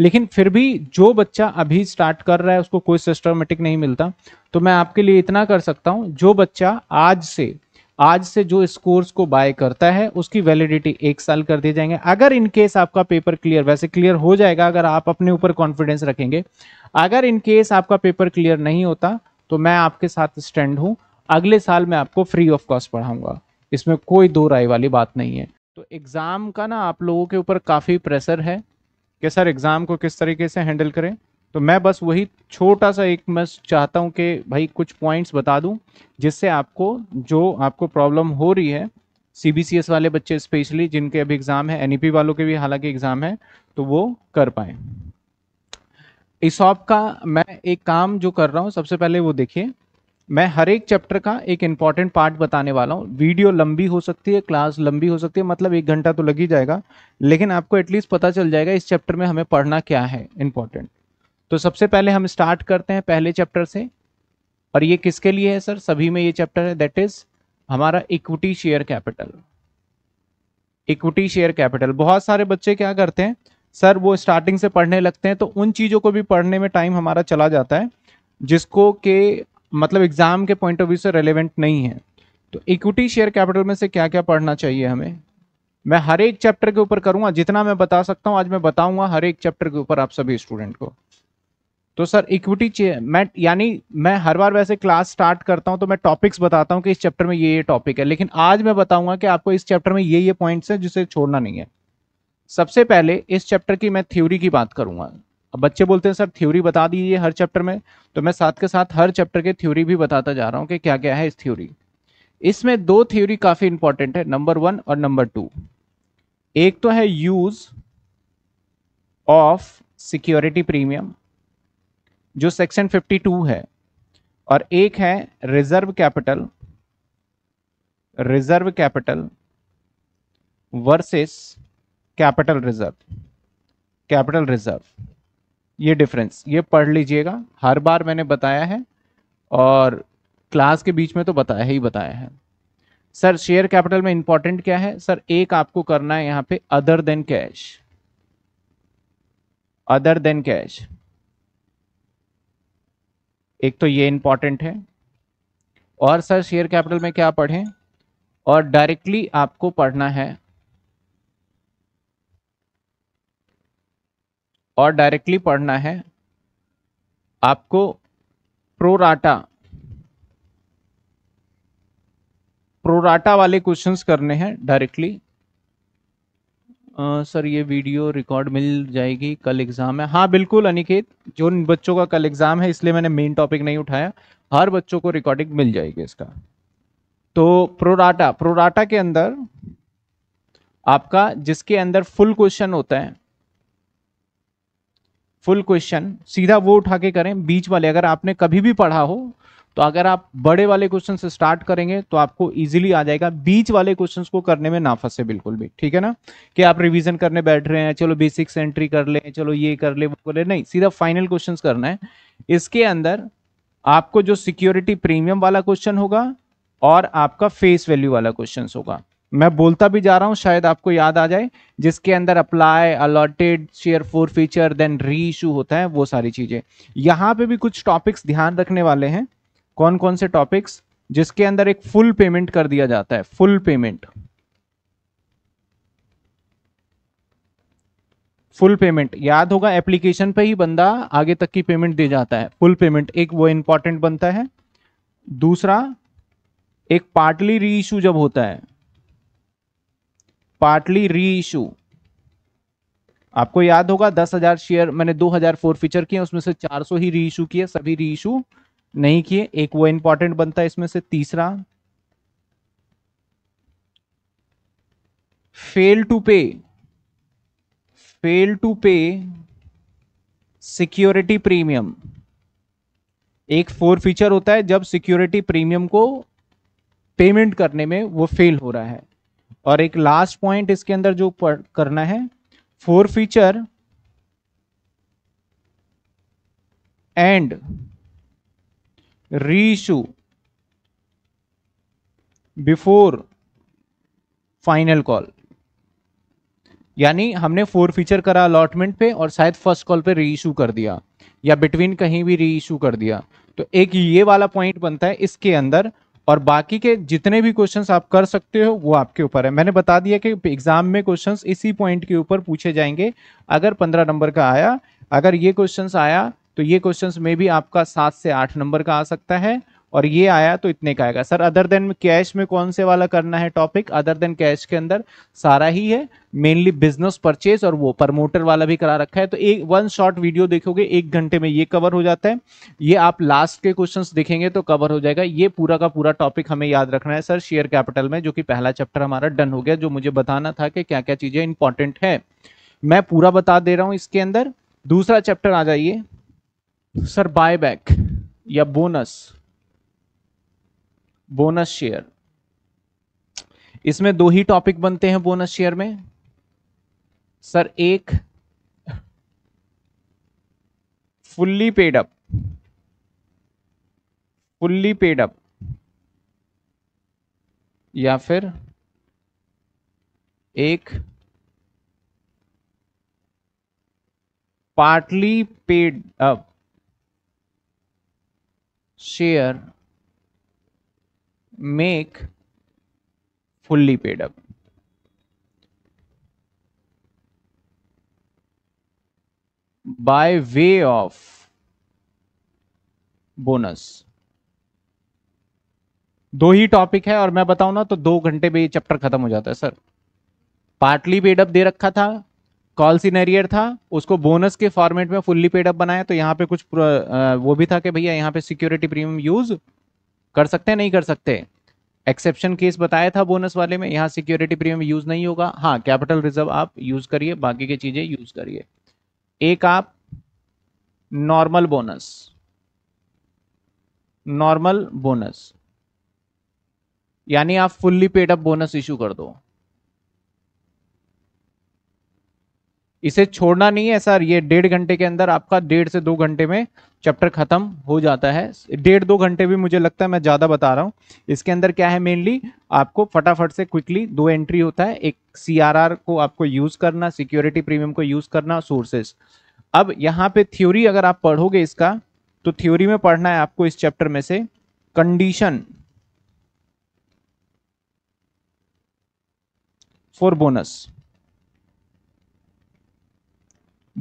लेकिन फिर भी जो बच्चा अभी स्टार्ट कर रहा है उसको कोई सिस्टमेटिक नहीं मिलता तो मैं आपके लिए इतना कर सकता हूं जो बच्चा आज से आज से जो इस कोर्स को बाय करता है उसकी वैलिडिटी एक साल कर दिए जाएंगे अगर इन केस आपका पेपर क्लियर वैसे क्लियर हो जाएगा अगर आप अपने ऊपर कॉन्फिडेंस रखेंगे अगर इन केस आपका पेपर क्लियर नहीं होता तो मैं आपके साथ स्टैंड हूँ अगले साल मैं आपको फ्री ऑफ कॉस्ट पढ़ाऊंगा इसमें कोई दो राय वाली बात नहीं है तो एग्ज़ाम का ना आप लोगों के ऊपर काफ़ी प्रेशर है कि सर एग्ज़ाम को किस तरीके से हैंडल करें तो मैं बस वही छोटा सा एक मैं चाहता हूं कि भाई कुछ पॉइंट्स बता दूं जिससे आपको जो आपको प्रॉब्लम हो रही है सी वाले बच्चे स्पेशली जिनके अभी एग्ज़ाम है एन e वालों के भी हालांकि एग्ज़ाम है तो वो कर पाए इस का मैं एक काम जो कर रहा हूँ सबसे पहले वो देखिए मैं हर एक चैप्टर का एक इंपॉर्टेंट पार्ट बताने वाला हूँ वीडियो लंबी हो सकती है क्लास लंबी हो सकती है मतलब एक घंटा तो लग ही जाएगा लेकिन आपको एटलीस्ट पता चल जाएगा इस चैप्टर में हमें पढ़ना क्या है इंपॉर्टेंट तो सबसे पहले हम स्टार्ट करते हैं पहले चैप्टर से और ये किसके लिए है सर सभी में ये चैप्टर है दैट इज़ हमारा equity share capital equity share capital बहुत सारे बच्चे क्या करते हैं सर वो स्टार्टिंग से पढ़ने लगते हैं तो उन चीज़ों को भी पढ़ने में टाइम हमारा चला जाता है जिसको के मतलब एग्जाम के पॉइंट ऑफ व्यू से रेलिवेंट नहीं है तो इक्विटी शेयर कैपिटल में से क्या क्या पढ़ना चाहिए हमें मैं हर एक चैप्टर के ऊपर करूंगा जितना मैं बता सकता हूं आज मैं बताऊंगा हर एक चैप्टर के ऊपर आप सभी स्टूडेंट को तो सर इक्विटी मैं यानी मैं हर बार वैसे क्लास स्टार्ट करता हूं तो मैं टॉपिक्स बताता हूं कि इस चैप्टर में ये ये टॉपिक है लेकिन आज मैं बताऊंगा कि आपको इस चैप्टर में ये ये पॉइंट्स हैं जिसे छोड़ना नहीं है सबसे पहले इस चैप्टर की मैं थ्योरी की बात करूंगा अब बच्चे बोलते हैं सर थ्योरी बता दीजिए हर चैप्टर में तो मैं साथ के साथ हर चैप्टर के थ्योरी भी बताता जा रहा हूँ कि क्या क्या है इस थ्योरी इसमें दो थ्योरी काफ़ी इंपॉर्टेंट है नंबर वन और नंबर टू एक तो है यूज ऑफ सिक्योरिटी प्रीमियम जो सेक्शन 52 है और एक है reserve capital reserve capital versus capital reserve capital reserve ये डिफरेंस ये पढ़ लीजिएगा हर बार मैंने बताया है और क्लास के बीच में तो बताया ही बताया है सर शेयर कैपिटल में इंपॉर्टेंट क्या है सर एक आपको करना है यहां पे other than cash other than cash एक तो ये इंपॉर्टेंट है और सर शेयर कैपिटल में क्या पढ़ें और डायरेक्टली आपको पढ़ना है और डायरेक्टली पढ़ना है आपको प्रोराटा प्रोराटा वाले क्वेश्चंस करने हैं डायरेक्टली सर ये वीडियो रिकॉर्ड मिल जाएगी कल एग्ज़ाम है हाँ बिल्कुल अनिकेत जो बच्चों का कल एग्ज़ाम है इसलिए मैंने मेन टॉपिक नहीं उठाया हर बच्चों को रिकॉर्डिंग मिल जाएगी इसका तो प्रोराटा प्रोराटा के अंदर आपका जिसके अंदर फुल क्वेश्चन होता है फुल क्वेश्चन सीधा वो उठा के करें बीच वाले अगर आपने कभी भी पढ़ा हो तो अगर आप बड़े वाले क्वेश्चन से स्टार्ट करेंगे तो आपको इजीली आ जाएगा बीच वाले क्वेश्चन को करने में ना फंसे बिल्कुल भी ठीक है ना कि आप रिवीजन करने बैठ रहे हैं चलो बेसिक्स एंट्री कर ले चलो ये कर ले वो कर ले नहीं सीधा फाइनल क्वेश्चन करना है इसके अंदर आपको जो सिक्योरिटी प्रीमियम वाला क्वेश्चन होगा और आपका फेस वैल्यू वाला क्वेश्चन होगा मैं बोलता भी जा रहा हूँ शायद आपको याद आ जाए जिसके अंदर apply allotted share forfeiture then reissue होता है वो सारी चीज़ें यहाँ पे भी कुछ टॉपिक्स ध्यान रखने वाले हैं कौन कौन से टॉपिक्स जिसके अंदर एक फुल पेमेंट कर दिया जाता है फुल पेमेंट फुल पेमेंट याद होगा एप्लीकेशन पे ही बंदा आगे तक की पेमेंट दे जाता है फुल पेमेंट एक वो इंपॉर्टेंट बनता है दूसरा एक पार्टली री इशू जब होता है पार्टली री इशू आपको याद होगा दस हजार शेयर मैंने दो हजार फोर फीचर किए उसमें से चार सौ ही री इशू किए सभी री इशू नहीं किए एक वो इंपॉर्टेंट बनता है इसमें से तीसरा fail to pay fail to pay security premium एक फोर फीचर होता है जब सिक्योरिटी प्रीमियम को पेमेंट करने में वो फेल हो रहा है और एक लास्ट पॉइंट इसके अंदर जो करना है forfeiture and reissue before final call यानी हमने फोर फीचर करा अलॉटमेंट पे और शायद फर्स्ट कॉल पे रीइशू कर दिया या बिटवीन कहीं भी रीइशू कर दिया तो एक ये वाला पॉइंट बनता है इसके अंदर और बाकी के जितने भी क्वेश्चंस आप कर सकते हो वो आपके ऊपर है मैंने बता दिया कि एग्जाम में क्वेश्चंस इसी पॉइंट के ऊपर पूछे जाएंगे अगर पंद्रह नंबर का आया अगर ये क्वेश्चंस आया तो ये क्वेश्चंस में भी आपका सात से आठ नंबर का आ सकता है और ये आया तो इतने का आएगा सर अदर देन कैश में कौन से वाला करना है टॉपिक अदर देन कैश के अंदर सारा ही है मेनली बिजनेस परचेज और वो प्रमोटर वाला भी करा रखा है तो एक वन शॉर्ट वीडियो देखोगे एक घंटे में ये कवर हो जाता है ये आप लास्ट के क्वेश्चन देखेंगे तो कवर हो जाएगा ये पूरा का पूरा टॉपिक हमें याद रखना है सर शेयर कैपिटल में जो कि पहला चैप्टर हमारा डन हो गया जो मुझे बताना था कि क्या क्या चीजें इंपॉर्टेंट है मैं पूरा बता दे रहा हूँ इसके अंदर दूसरा चैप्टर आ जाइए सर बाय या बोनस बोनस शेयर इसमें दो ही टॉपिक बनते हैं बोनस शेयर में सर एक fully paid up fully paid up या फिर एक partly paid up share make fully paid up by way of bonus दो ही टॉपिक है और मैं बताऊं ना तो दो घंटे में ये चैप्टर खत्म हो जाता है सर पार्टली पेडअप दे रखा था कॉल सीनेरियर था उसको बोनस के फॉर्मेट में फुल्ली पेडअप बनाया तो यहाँ पे कुछ वो भी था कि भैया यहाँ पे सिक्योरिटी प्रीमियम यूज़ कर सकते हैं नहीं कर सकते एक्सेप्शन केस बताया था बोनस वाले में यहाँ सिक्योरिटी प्रीमियम यूज नहीं होगा हाँ कैपिटल रिजर्व आप यूज करिए बाकी की चीजें यूज करिए एक आप नॉर्मल बोनस नॉर्मल बोनस यानी आप fully paid up bonus issue कर दो इसे छोड़ना नहीं है सर ये डेढ़ घंटे के अंदर आपका डेढ़ से दो घंटे में चैप्टर खत्म हो जाता है डेढ़ दो घंटे भी मुझे लगता है मैं ज़्यादा बता रहा हूँ इसके अंदर क्या है मेनली आपको फटाफट से क्विकली दो एंट्री होता है एक सी को आपको यूज़ करना सिक्योरिटी प्रीमियम को यूज़ करना सोर्सेस अब यहाँ पे थ्योरी अगर आप पढ़ोगे इसका तो थ्योरी में पढ़ना है आपको इस चैप्टर में से condition for bonus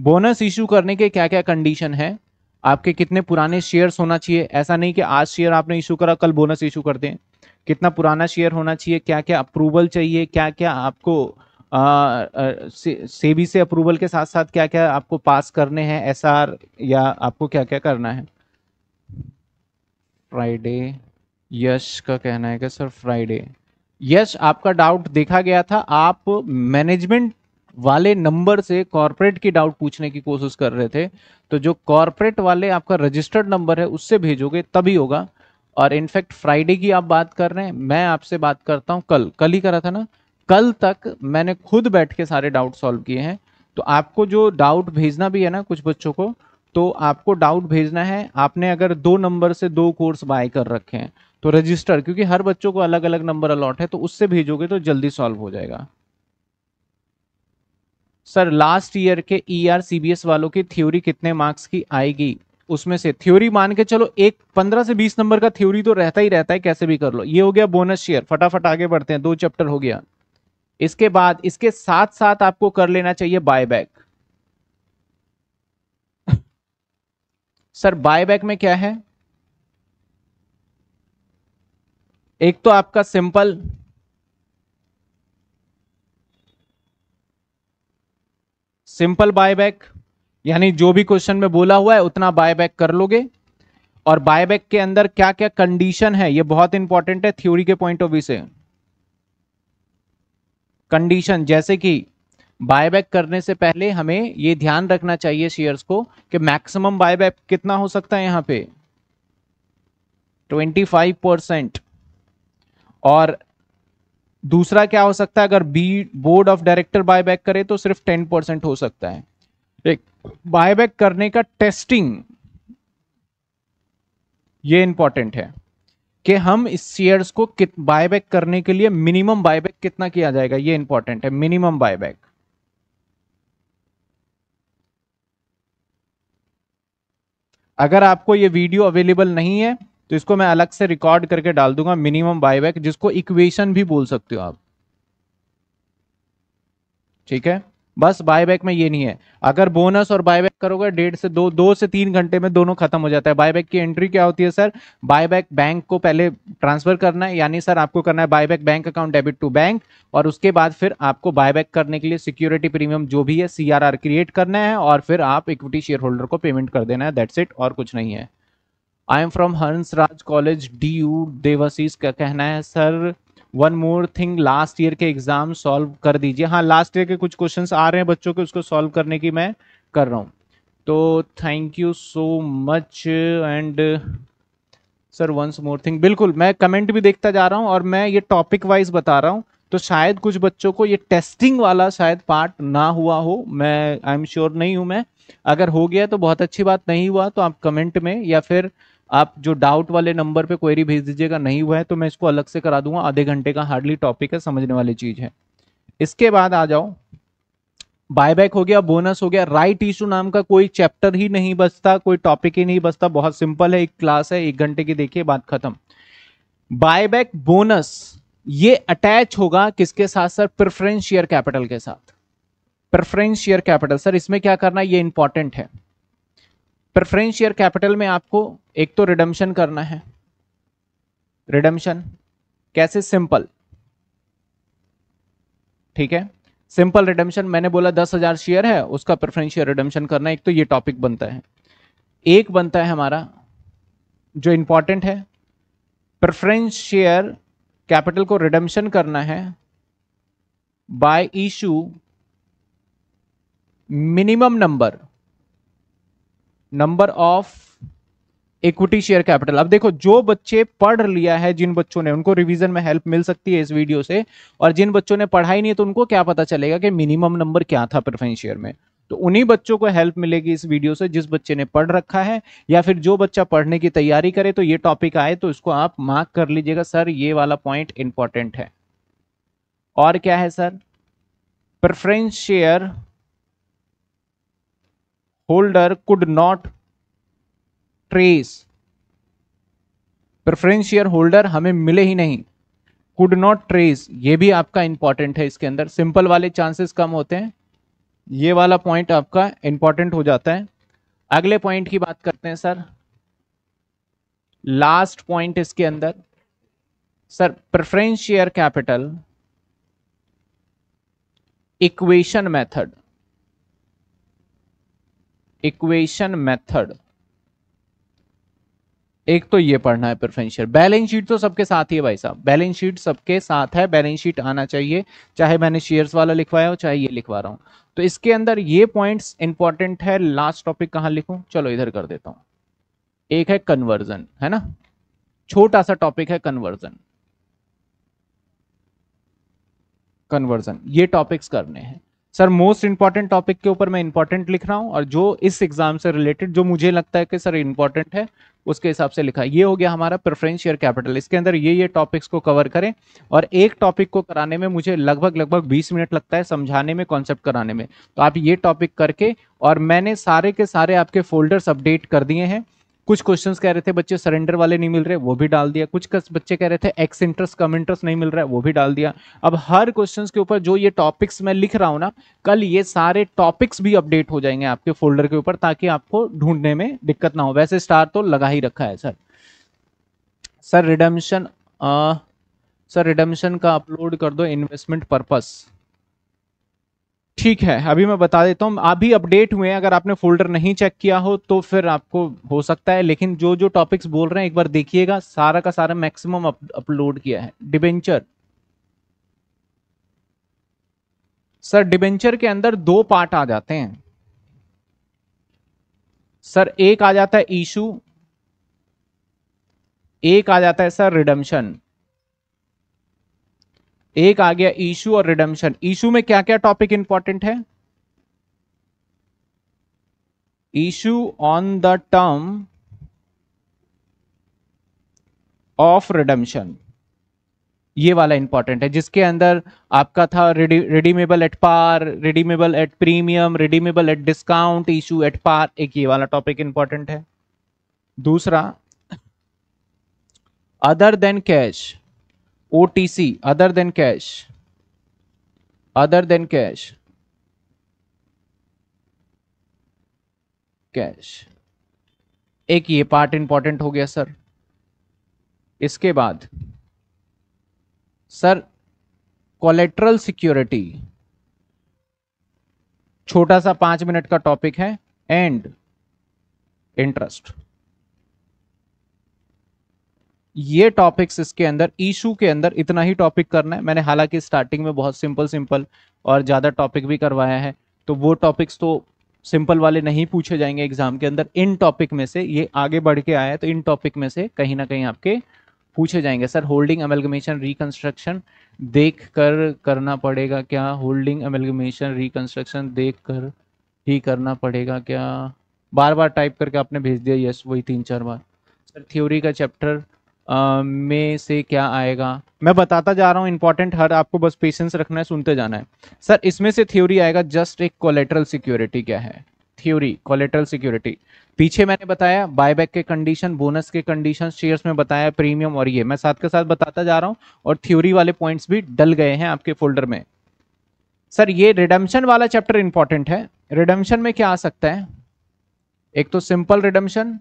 bonus issue करने के क्या क्या कंडीशन है आपके कितने पुराने शेयर्स होना चाहिए ऐसा नहीं कि आज शेयर आपने इशू करा कल बोनस इशू कर दें कितना पुराना शेयर होना चाहिए क्या क्या अप्रूवल चाहिए क्या क्या आपको आ, आ, से, सेबी से अप्रूवल के साथ साथ क्या क्या आपको पास करने हैं एसआर या आपको क्या क्या करना है फ्राइडे यश का कहना है कि सर फ्राइडे यश आपका डाउट देखा गया था आप मैनेजमेंट वाले नंबर से कॉरपोरेट की डाउट पूछने की कोशिश कर रहे थे तो जो कॉरपोरेट वाले आपका रजिस्टर्ड नंबर है उससे भेजोगे तभी होगा और इनफैक्ट फ्राइडे की आप बात कर रहे हैं मैं आपसे बात करता हूँ कल कल ही करा था ना कल तक मैंने खुद बैठ के सारे डाउट सॉल्व किए हैं तो आपको जो डाउट भेजना भी है ना कुछ बच्चों को तो आपको डाउट भेजना है आपने अगर दो नंबर से दो कोर्स बाय कर रखे हैं तो रजिस्टर क्योंकि हर बच्चों को अलग अलग नंबर अलॉट है तो उससे भेजोगे तो जल्दी सॉल्व हो जाएगा सर लास्ट ईयर के E R C B S वालों की थ्योरी कितने मार्क्स की आएगी उसमें से थ्योरी मान के चलो एक पंद्रह से बीस नंबर का थ्योरी तो रहता ही रहता है कैसे भी कर लो ये हो गया बोनस शेयर फटाफट आगे बढ़ते हैं दो चैप्टर हो गया इसके बाद इसके साथ साथ आपको कर लेना चाहिए बायबैक सर बायबैक में क्या है एक तो आपका सिंपल सिंपल बायबैक यानी जो भी क्वेश्चन में बोला हुआ है उतना बायबैक कर लोगे और बायबैक के अंदर क्या क्या कंडीशन है ये बहुत इंपॉर्टेंट है थ्योरी के पॉइंट ऑफ व्यू से कंडीशन जैसे कि बायबैक करने से पहले हमें ये ध्यान रखना चाहिए शेयर्स को कि मैक्सिमम बायबैक कितना हो सकता है यहां पे 25 परसेंट और दूसरा क्या हो सकता है अगर बी बोर्ड ऑफ डायरेक्टर बायबैक करे तो सिर्फ टेन परसेंट हो सकता है एक बायबैक करने का टेस्टिंग ये इंपॉर्टेंट है कि हम इस शेयर्स को बायबैक करने के लिए मिनिमम बायबैक कितना किया जाएगा ये इंपॉर्टेंट है मिनिमम बायबैक अगर आपको ये वीडियो अवेलेबल नहीं है तो इसको मैं अलग से रिकॉर्ड करके डाल दूंगा मिनिमम बायबैक जिसको इक्वेशन भी बोल सकते हो आप ठीक है बस बायबैक में ये नहीं है अगर बोनस और बायबैक करोगे डेढ़ से दो दो से तीन घंटे में दोनों खत्म हो जाता है बायबैक की एंट्री क्या होती है सर बायबैक बैंक को पहले ट्रांसफर करना है यानी सर आपको करना है buyback bank account debit to bank और उसके बाद फिर आपको बायबैक करने के लिए सिक्योरिटी प्रीमियम जो भी है सीआरआर क्रिएट करना है और फिर आप इक्विटी शेयर होल्डर को पेमेंट कर देना है दैट्स इट और कुछ नहीं है आई am from Hans Raj college D U Devasis का कहना है sir one more thing last year के एग्जाम सॉल्व कर दीजिए हाँ लास्ट ईयर के कुछ क्वेश्चन आ रहे हैं बच्चों के उसको सॉल्व करने की मैं कर रहा हूँ तो thank you so much and sir once more thing बिल्कुल मैं कमेंट भी देखता जा रहा हूँ और मैं ये टॉपिक वाइज बता रहा हूँ तो शायद कुछ बच्चों को ये टेस्टिंग वाला शायद पार्ट ना हुआ हो मैं आई एम श्योर नहीं हूँ मैं अगर हो गया तो बहुत अच्छी बात नहीं हुआ तो आप कमेंट में या फिर आप जो डाउट वाले नंबर पे क्वेरी भेज दीजिएगा नहीं हुआ है तो मैं इसको अलग से करा दूंगा आधे घंटे का हार्डली टॉपिक है समझने वाली चीज़ है इसके बाद आ जाओ बायबैक हो गया बोनस हो गया राइट इशू नाम का कोई चैप्टर ही नहीं बचता कोई टॉपिक ही नहीं बचता बहुत सिंपल है एक क्लास है एक घंटे की देखिए बात खत्म बायबैक बोनस ये अटैच होगा किसके साथ सर प्रेफरेंस शेयर कैपिटल के साथ प्रेफरेंस शेयर कैपिटल सर इसमें क्या करना ये इंपॉर्टेंट है प्रेफरेंस शेयर कैपिटल में आपको एक तो रिडम्शन करना है रिडम्शन कैसे सिंपल ठीक है सिंपल रिडम्शन मैंने बोला दस हजार शेयर है उसका प्रेफरेंस शेयर रिडम्शन करना एक तो ये टॉपिक बनता है एक बनता है हमारा जो इंपॉर्टेंट है प्रेफरेंस शेयर कैपिटल को रिडम्शन करना है by issue minimum number number of equity share capital अब देखो जो बच्चे पढ़ लिया है जिन बच्चों ने उनको रिवीजन में हेल्प मिल सकती है इस वीडियो से और जिन बच्चों ने पढ़ाई नहीं है तो उनको क्या पता चलेगा कि मिनिमम नंबर क्या था प्रेफरेंस शेयर में तो उन्हीं बच्चों को हेल्प मिलेगी इस वीडियो से जिस बच्चे ने पढ़ रखा है या फिर जो बच्चा पढ़ने की तैयारी करे तो ये टॉपिक आए तो इसको आप मार्क कर लीजिएगा सर ये वाला पॉइंट इंपॉर्टेंट है और क्या है sir preference share holder could not trace preferential holder हमें मिले ही नहीं कुड नॉट ट्रेस ये भी आपका इंपॉर्टेंट है इसके अंदर सिंपल वाले चांसेस कम होते हैं ये वाला पॉइंट आपका इंपॉर्टेंट हो जाता है अगले पॉइंट की बात करते हैं सर लास्ट पॉइंट इसके अंदर sir preference share capital equation method equation method एक तो ये पढ़ना है प्रेफरेंशियल बैलेंस शीट तो सबके साथ ही है भाई साहब बैलेंस शीट सबके साथ है बैलेंस शीट आना चाहिए चाहे मैंने शेयर्स वाला लिखवाया हो चाहे ये लिखवा रहा हूं तो इसके अंदर ये पॉइंट्स इंपॉर्टेंट है लास्ट टॉपिक कहां लिखूं चलो इधर कर देता हूं एक है कन्वर्जन है ना छोटा सा टॉपिक है कन्वर्जन कन्वर्जन ये टॉपिक्स करने हैं सर मोस्ट इंपॉर्टेंट टॉपिक के ऊपर मैं इंपॉर्टेंट लिख रहा हूँ और जो इस एग्जाम से रिलेटेड जो मुझे लगता है कि सर इंपॉर्टेंट है उसके हिसाब से लिखा ये हो गया हमारा प्रेफरेंस शेयर कैपिटल इसके अंदर ये ये टॉपिक्स को कवर करें और एक टॉपिक को कराने में मुझे लगभग लगभग 20 मिनट लगता है समझाने में कॉन्सेप्ट कराने में तो आप ये टॉपिक करके और मैंने सारे के सारे आपके फोल्डर्स अपडेट कर दिए हैं कुछ क्वेश्चन कह रहे थे बच्चे सरेंडर वाले नहीं मिल रहे वो भी डाल दिया कुछ बच्चे कह रहे थे एक्स इंटरेस्ट कम इंटरेस्ट नहीं मिल रहा है वो भी डाल दिया अब हर क्वेश्चन के ऊपर जो ये टॉपिक्स मैं लिख रहा हूँ ना कल ये सारे टॉपिक्स भी अपडेट हो जाएंगे आपके फोल्डर के ऊपर ताकि आपको ढूंढने में दिक्कत ना हो वैसे स्टार तो लगा ही रखा है sir sir redemption sir redemption का अपलोड कर दो इन्वेस्टमेंट पर्पज ठीक है अभी मैं बता देता हूँ अभी अपडेट हुए हैं अगर आपने फोल्डर नहीं चेक किया हो तो फिर आपको हो सकता है लेकिन जो जो टॉपिक्स बोल रहे हैं एक बार देखिएगा सारा का सारा मैक्सिमम अपलोड किया है डिबेंचर सर डिबेंचर के अंदर दो पार्ट आ जाते हैं सर एक आ जाता है इशू एक आ जाता है सर रिडम्शन एक आ गया इशू और रिडम्शन इशू में क्या क्या टॉपिक इंपॉर्टेंट है issue on the term of redemption ये वाला इंपॉर्टेंट है जिसके अंदर आपका था redeemable at par redeemable at premium redeemable at discount issue at par एक ये वाला टॉपिक इंपॉर्टेंट है दूसरा other than cash C other than cash other than cash cash एक ये पार्ट इंपॉर्टेंट हो गया सर इसके बाद सर कोलेट्रल सिक्योरिटी छोटा सा पांच मिनट का टॉपिक है एंड इंटरेस्ट ये टॉपिक्स इसके अंदर इशू के अंदर इतना ही टॉपिक करना है मैंने हालांकि स्टार्टिंग में बहुत सिंपल सिंपल और ज़्यादा टॉपिक भी करवाया है तो वो टॉपिक्स तो सिंपल वाले नहीं पूछे जाएंगे एग्जाम के अंदर इन टॉपिक में से ये आगे बढ़ के आया है तो इन टॉपिक में से कहीं ना कहीं आपके पूछे जाएंगे सर होल्डिंग एमेलगमेशन रिकन्स्ट्रक्शन देख कर करना पड़ेगा क्या होल्डिंग एमेलगमेशन रिकन्स्ट्रक्शन देख कर ही करना पड़ेगा क्या बार बार टाइप करके आपने भेज दिया यस वही तीन चार बार सर थ्योरी का चैप्टर में से क्या आएगा मैं बताता जा रहा हूँ इंपॉर्टेंट हर आपको बस पेशेंस रखना है सुनते जाना है सर इसमें से थ्योरी आएगा जस्ट एक कोलेट्रल सिक्योरिटी क्या है थ्योरी कोलेट्रल सिक्योरिटी पीछे मैंने बताया बायबैक के कंडीशन बोनस के कंडीशन शेयर्स में बताया प्रीमियम और ये मैं साथ के साथ बताता जा रहा हूँ और थ्योरी वाले पॉइंट्स भी डल गए हैं आपके फोल्डर में सर ये रिडम्शन वाला चैप्टर इंपॉर्टेंट है रिडम्शन में क्या आ सकता है एक तो सिंपल रिडम्शन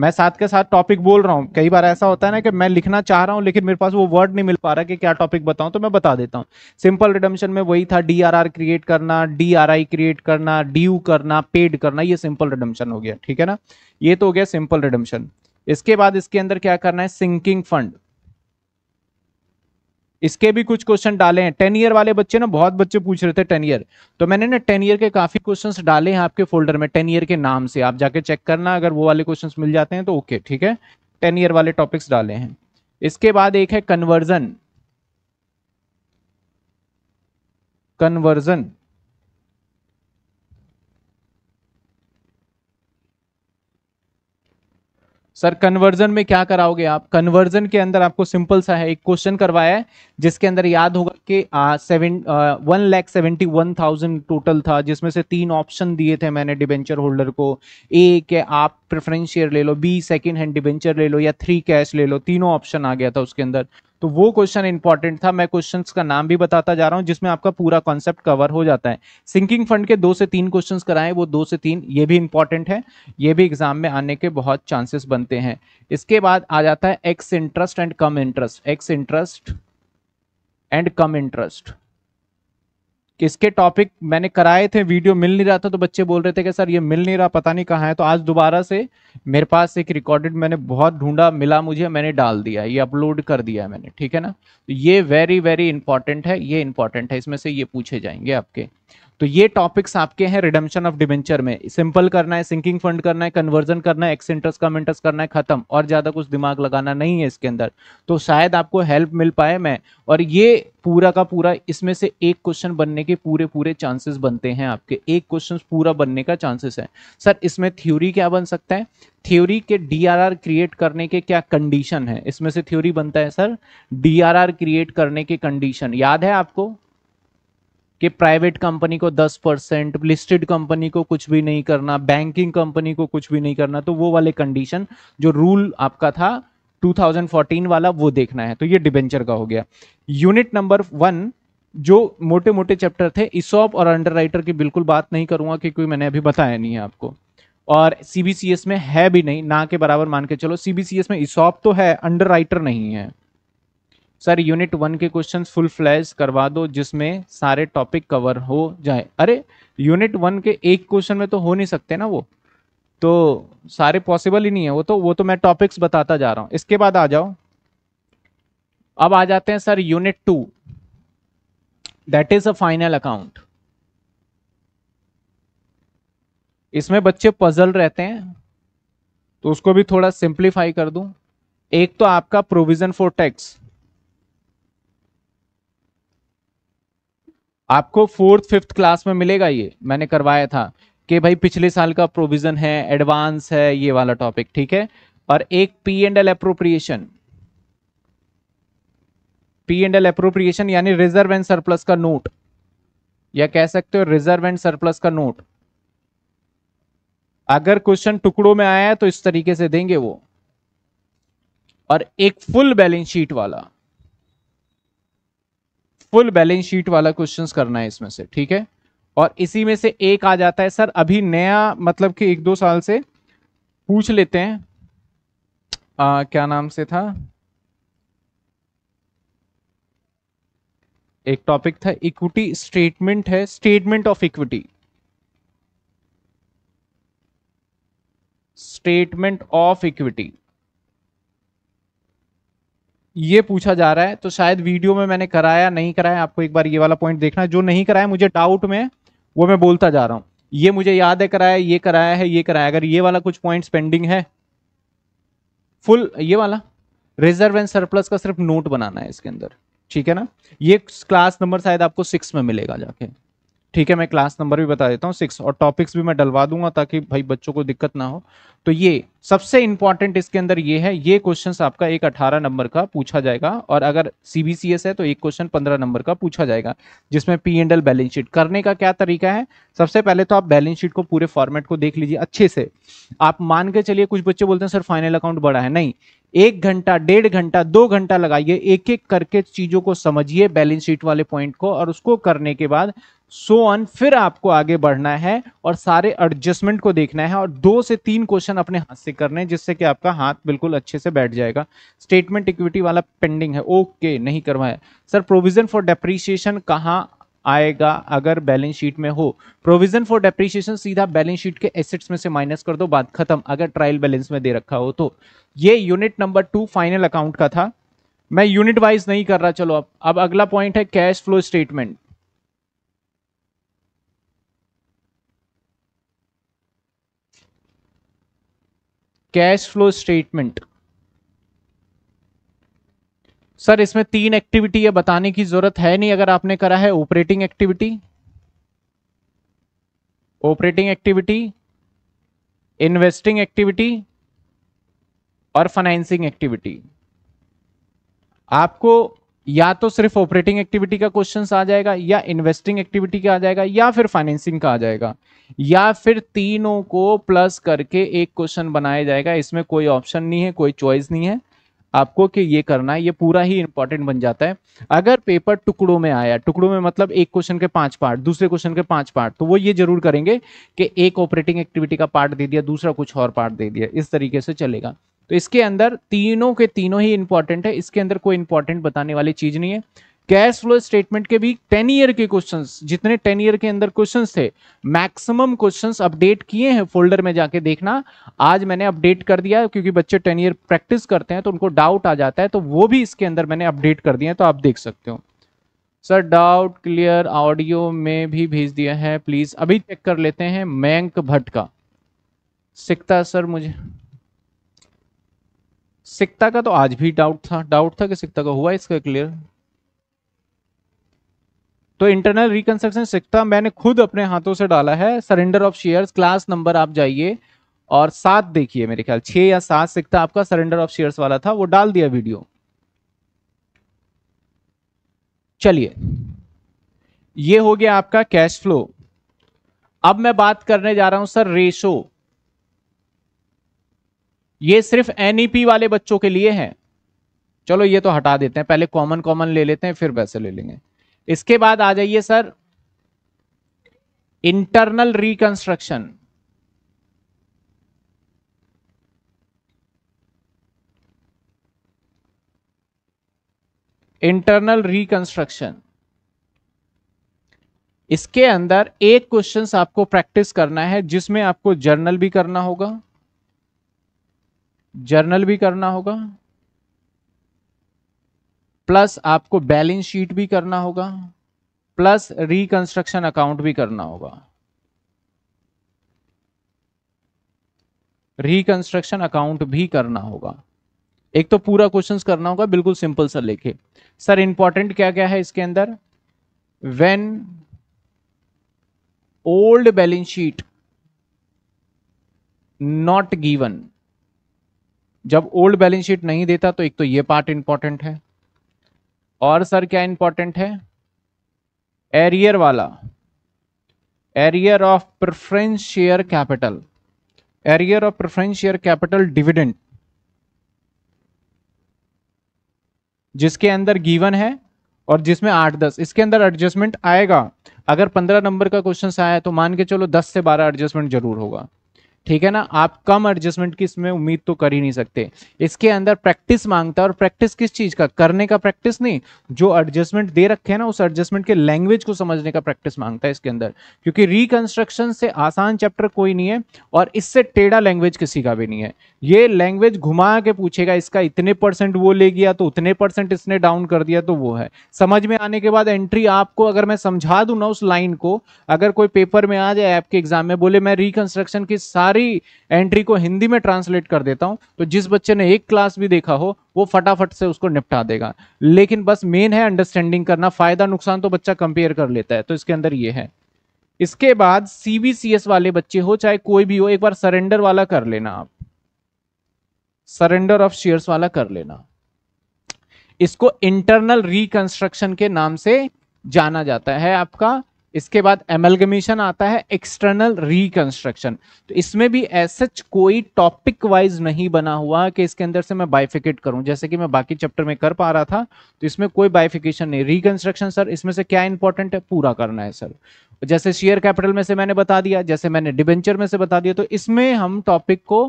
मैं साथ के साथ टॉपिक बोल रहा हूँ कई बार ऐसा होता है ना कि मैं लिखना चाह रहा हूँ लेकिन मेरे पास वो वर्ड नहीं मिल पा रहा कि क्या टॉपिक बताऊँ तो मैं बता देता हूँ सिंपल रिडम्शन में वही था डी क्रिएट करना डी क्रिएट करना डी करना पेड करना ये सिंपल रिडम्शन हो गया ठीक है ना ये तो हो गया सिंपल रिडम्शन इसके बाद इसके अंदर क्या करना है सिंकिंग फंड इसके भी कुछ क्वेश्चन डाले हैं टेन ईयर वाले बच्चे ना बहुत बच्चे पूछ रहे थे टेन ईयर तो मैंने ना टेन ईयर के काफी क्वेश्चन डाले हैं आपके फोल्डर में टेन ईयर के नाम से आप जाके चेक करना अगर वो वाले क्वेश्चन मिल जाते हैं तो ओके ठीक है टेन ईयर वाले टॉपिक्स डाले हैं इसके बाद एक है कन्वर्जन कन्वर्जन सर कन्वर्जन में क्या कराओगे आप कन्वर्जन के अंदर आपको सिंपल सा है एक क्वेश्चन करवाया है जिसके अंदर याद होगा कि seven one lakh seventy one thousand total था जिसमें से तीन ऑप्शन दिए थे मैंने डिबेंचर होल्डर को ए के आप प्रेफरेंस शेयर ले लो बी सेकेंड हैंड डिबेंचर ले लो या थ्री कैश ले लो तीनों ऑप्शन आ गया था उसके अंदर तो वो क्वेश्चन इंपॉर्टेंट था मैं क्वेश्चंस का नाम भी बताता जा रहा हूं जिसमें आपका पूरा कॉन्सेप्ट कवर हो जाता है सिंकिंग फंड के दो से तीन क्वेश्चन कराएं वो दो से तीन ये भी इंपॉर्टेंट है ये भी एग्जाम में आने के बहुत चांसेस बनते हैं इसके बाद आ जाता है ex interest and cum interest ex interest and cum interest किसके इसके टॉपिक मैंने कराए थे वीडियो मिल नहीं रहा था तो बच्चे बोल रहे थे कि सर ये मिल नहीं रहा पता नहीं कहाँ है तो आज दोबारा से मेरे पास एक रिकॉर्डेड मैंने बहुत ढूंढा मिला मुझे मैंने डाल दिया ये अपलोड कर दिया मैंने ठीक है ना तो ये वेरी वेरी इंपॉर्टेंट है ये इंपॉर्टेंट है इसमें से ये पूछे जाएंगे आपके तो ये टॉपिक्स आपके हैं रिडम्शन ऑफ डिबेंचर में सिंपल करना है सिंकिंग फंड करना है कन्वर्जन करना है एक्स इंटरेस्ट कम इंटरेस्ट करना है खत्म और ज्यादा कुछ दिमाग लगाना नहीं है इसके अंदर तो शायद आपको हेल्प मिल पाए मैं और ये पूरा का पूरा इसमें से एक क्वेश्चन बनने के पूरे पूरे चांसेस बनते हैं आपके एक क्वेश्चन पूरा बनने का चांसेस है सर इसमें थ्योरी क्या बन सकता है थ्योरी के डीआरआर क्रिएट करने के क्या कंडीशन है इसमें से थ्योरी बनता है सर डीआरआर क्रिएट करने के कंडीशन याद है आपको कि प्राइवेट कंपनी को 10 परसेंट लिस्टेड कंपनी को कुछ भी नहीं करना बैंकिंग कंपनी को कुछ भी नहीं करना तो वो वाले कंडीशन जो रूल आपका था 2014 वाला वो देखना है तो ये डिबेंचर का हो गया यूनिट नंबर वन जो मोटे मोटे चैप्टर थे इसॉप और राइटर की बिल्कुल बात नहीं करूंगा क्योंकि मैंने अभी बताया नहीं है आपको और सीबीसीएस में है भी नहीं ना के बराबर मान के चलो सीबीसीएस में इसॉप तो है राइटर नहीं है सर यूनिट वन के क्वेश्चंस फुल फ्लैश करवा दो जिसमें सारे टॉपिक कवर हो जाए अरे यूनिट वन के एक क्वेश्चन में तो हो नहीं सकते ना वो तो सारे पॉसिबल ही नहीं है वो तो वो तो मैं टॉपिक्स बताता जा रहा हूँ इसके बाद आ जाओ अब आ जाते हैं sir unit two that is a final account इसमें बच्चे पजल रहते हैं तो उसको भी थोड़ा सिंप्लीफाई कर दूं एक तो आपका प्रोविजन फॉर टैक्स आपको फोर्थ फिफ्थ क्लास में मिलेगा ये मैंने करवाया था कि भाई पिछले साल का प्रोविजन है एडवांस है ये वाला टॉपिक ठीक है और एक P and L appropriation P and L appropriation यानी रिजर्व एंड सरप्लस का नोट या कह सकते हो रिजर्व एंड सरप्लस का नोट अगर क्वेश्चन टुकड़ों में आया है तो इस तरीके से देंगे वो और एक फुल बैलेंस शीट वाला फुल बैलेंस शीट वाला क्वेश्चन करना है इसमें से ठीक है और इसी में से एक आ जाता है सर अभी नया मतलब कि एक दो साल से पूछ लेते हैं आ, क्या नाम से था एक टॉपिक था इक्विटी स्टेटमेंट है statement of equity statement of equity ये पूछा जा रहा है तो शायद वीडियो में मैंने कराया नहीं कराया आपको एक बार ये वाला पॉइंट देखना जो नहीं कराया मुझे डाउट में वो मैं बोलता जा रहा हूँ ये मुझे याद है कराया ये कराया है ये कराया अगर ये वाला कुछ पॉइंट पेंडिंग है फुल ये वाला रिजर्व एंड सरप्लस का सिर्फ नोट बनाना है इसके अंदर ठीक है ना ये क्लास नंबर शायद आपको सिक्स में मिलेगा जाके ठीक है मैं क्लास नंबर भी बता देता हूँ सिक्स और टॉपिक्स भी मैं डलवा दूंगा ताकि भाई बच्चों को दिक्कत ना हो तो ये सबसे इंपॉर्टेंट इसके अंदर ये है ये क्वेश्चन आपका एक अठारह नंबर का पूछा जाएगा और अगर सीबीसीएस है तो एक क्वेश्चन पंद्रह नंबर का पूछा जाएगा जिसमें P and L balance sheet करने का क्या तरीका है सबसे पहले तो आप बैलेंस शीट को पूरे फॉर्मेट को देख लीजिए अच्छे से आप मान के चलिए कुछ बच्चे बोलते हैं सर फाइनल अकाउंट बड़ा है नहीं एक घंटा डेढ़ घंटा दो घंटा लगाइए एक एक करके चीजों को समझिए बैलेंस शीट वाले पॉइंट को और उसको करने के बाद सो so ऑन फिर आपको आगे बढ़ना है और सारे एडजस्टमेंट को देखना है और दो से तीन क्वेश्चन अपने हाथ से करने हैं जिससे कि आपका हाथ बिल्कुल अच्छे से बैठ जाएगा स्टेटमेंट इक्विटी वाला पेंडिंग है ओके नहीं करवाया सर प्रोविजन फॉर डेप्रीशिएशन कहाँ आएगा अगर बैलेंस शीट में हो प्रोविजन फॉर डेप्रीशिएशन सीधा बैलेंस शीट के एसेट्स में से माइनस कर दो बात खत्म अगर ट्रायल बैलेंस में दे रखा हो तो ये unit number two final account का था मैं यूनिट वाइज नहीं कर रहा चलो अब अब अगला पॉइंट है cash flow statement cash flow statement sir इसमें तीन एक्टिविटी है बताने की जरूरत है नहीं अगर आपने करा है operating activity operating activity investing activity और फाइनेंसिंग एक्टिविटी आपको या तो सिर्फ ऑपरेटिंग एक्टिविटी का क्वेश्चन आ जाएगा या इन्वेस्टिंग एक्टिविटी का आ जाएगा या फिर फाइनेंसिंग का आ जाएगा या फिर तीनों को प्लस करके एक क्वेश्चन बनाया जाएगा इसमें कोई ऑप्शन नहीं है कोई चॉइस नहीं है आपको कि ये करना है ये पूरा ही इंपॉर्टेंट बन जाता है अगर पेपर टुकड़ों में आया टुकड़ों में मतलब एक क्वेश्चन के पांच पार्ट दूसरे क्वेश्चन के पांच पार्ट तो वो ये जरूर करेंगे कि एक ऑपरेटिंग एक्टिविटी का पार्ट दे दिया दूसरा कुछ और पार्ट दे दिया इस तरीके से चलेगा तो इसके अंदर तीनों के तीनों ही इंपॉर्टेंट है इसके अंदर कोई इंपॉर्टेंट बताने वाली चीज नहीं है कैश फ्लो स्टेटमेंट के भी टेन ईयर के क्वेश्चंस जितने टेन ईयर के अंदर क्वेश्चंस थे मैक्सिमम क्वेश्चंस अपडेट किए हैं फोल्डर में जाके देखना आज मैंने अपडेट कर दिया क्योंकि बच्चे टेन ईयर प्रैक्टिस करते हैं तो उनको डाउट आ जाता है तो वो भी इसके अंदर मैंने अपडेट कर दिया है तो आप देख सकते हो सर डाउट क्लियर ऑडियो में भी भेज दिया है प्लीज अभी चेक कर लेते हैं मैंक भट्ट का सिकता सर मुझे सिक्ता का तो आज भी डाउट था डाउट था कि सिक्ता का हुआ इसका क्लियर तो इंटरनल रिकंस्ट्रक्शन सिक्ता मैंने खुद अपने हाथों से डाला है surrender of shares class number आप जाइए और सात देखिए मेरे ख्याल छह या सात सिक्ता आपका सरेंडर ऑफ शेयर्स वाला था वो डाल दिया वीडियो चलिए ये हो गया आपका कैश फ्लो अब मैं बात करने जा रहा हूं सर रेशो ये सिर्फ एनईपी e वाले बच्चों के लिए है चलो ये तो हटा देते हैं पहले कॉमन कॉमन ले लेते हैं फिर वैसे ले लेंगे इसके बाद आ जाइए sir internal reconstruction internal reconstruction इसके अंदर एक क्वेश्चन आपको प्रैक्टिस करना है जिसमें आपको जर्नल भी करना होगा जर्नल भी करना होगा प्लस आपको बैलेंस शीट भी करना होगा प्लस रिकंस्ट्रक्शन अकाउंट भी करना होगा रिकंस्ट्रक्शन अकाउंट भी करना होगा एक तो पूरा क्वेश्चन करना होगा बिल्कुल सिंपल सा लेके सर इंपॉर्टेंट क्या क्या है इसके अंदर when old balance sheet not given जब ओल्ड बैलेंस शीट नहीं देता तो एक तो ये पार्ट इंपॉर्टेंट है और सर क्या इंपॉर्टेंट है एरियर वाला arrear of preference share capital arrear of preference share capital dividend जिसके अंदर गिवन है और जिसमें आठ दस इसके अंदर एडजस्टमेंट आएगा अगर पंद्रह नंबर का क्वेश्चन आया तो मान के चलो दस से बारह एडजस्टमेंट जरूर होगा ठीक है ना आप कम एडजस्टमेंट की इसमें उम्मीद तो कर ही नहीं सकते इसके अंदर प्रैक्टिस मांगता है और प्रैक्टिस किस चीज़ का करने का प्रैक्टिस नहीं जो एडजस्टमेंट दे रखे हैं ना उस एडजस्टमेंट के लैंग्वेज को समझने का प्रैक्टिस मांगता है इसके अंदर क्योंकि रिकंस्ट्रक्शन से आसान चैप्टर कोई नहीं है और इससे टेढ़ा लैंग्वेज किसी का भी नहीं है ये लैंग्वेज घुमा के पूछेगा इसका इतने परसेंट वो ले गया तो उतने परसेंट इसने डाउन कर दिया तो वो है समझ में आने के बाद एंट्री आपको अगर मैं समझा दू ना उस लाइन को अगर कोई पेपर में आ जाए आपके एग्जाम में बोले मैं रिकंस्ट्रक्शन की सारे सारी एंट्री को हिंदी में ट्रांसलेट कर देता हूं तो जिस बच्चे ने एक क्लास भी देखा हो वो फटाफट से उसको निपटा देगा लेकिन बस मेन है अंडरस्टैंडिंग करना फायदा नुकसान तो बच्चा कंपेयर कर लेता है तो इसके अंदर ये है इसके बाद सीबीसीएस वाले बच्चे हो चाहे कोई भी हो एक बार सरेंडर वाला कर लेना आप सरेंडर ऑफ शेयर्स वाला कर लेना इसको इंटरनल रिकंस्ट्रक्शन के नाम से जाना जाता है आपका इसके बाद एमलगमेशन आता है एक्सटर्नल रिकंस्ट्रक्शन तो इसमें भी ऐसे कोई टॉपिक वाइज नहीं बना हुआ कि इसके अंदर से मैं बाइफिकेट करूं जैसे कि मैं बाकी चैप्टर में कर पा रहा था तो इसमें कोई बाइफिकेशन नहीं रिकंस्ट्रक्शन सर इसमें से क्या इंपॉर्टेंट है पूरा करना है सर जैसे शेयर कैपिटल में से मैंने बता दिया जैसे मैंने डिबेंचर में से बता दिया तो इसमें हम टॉपिक को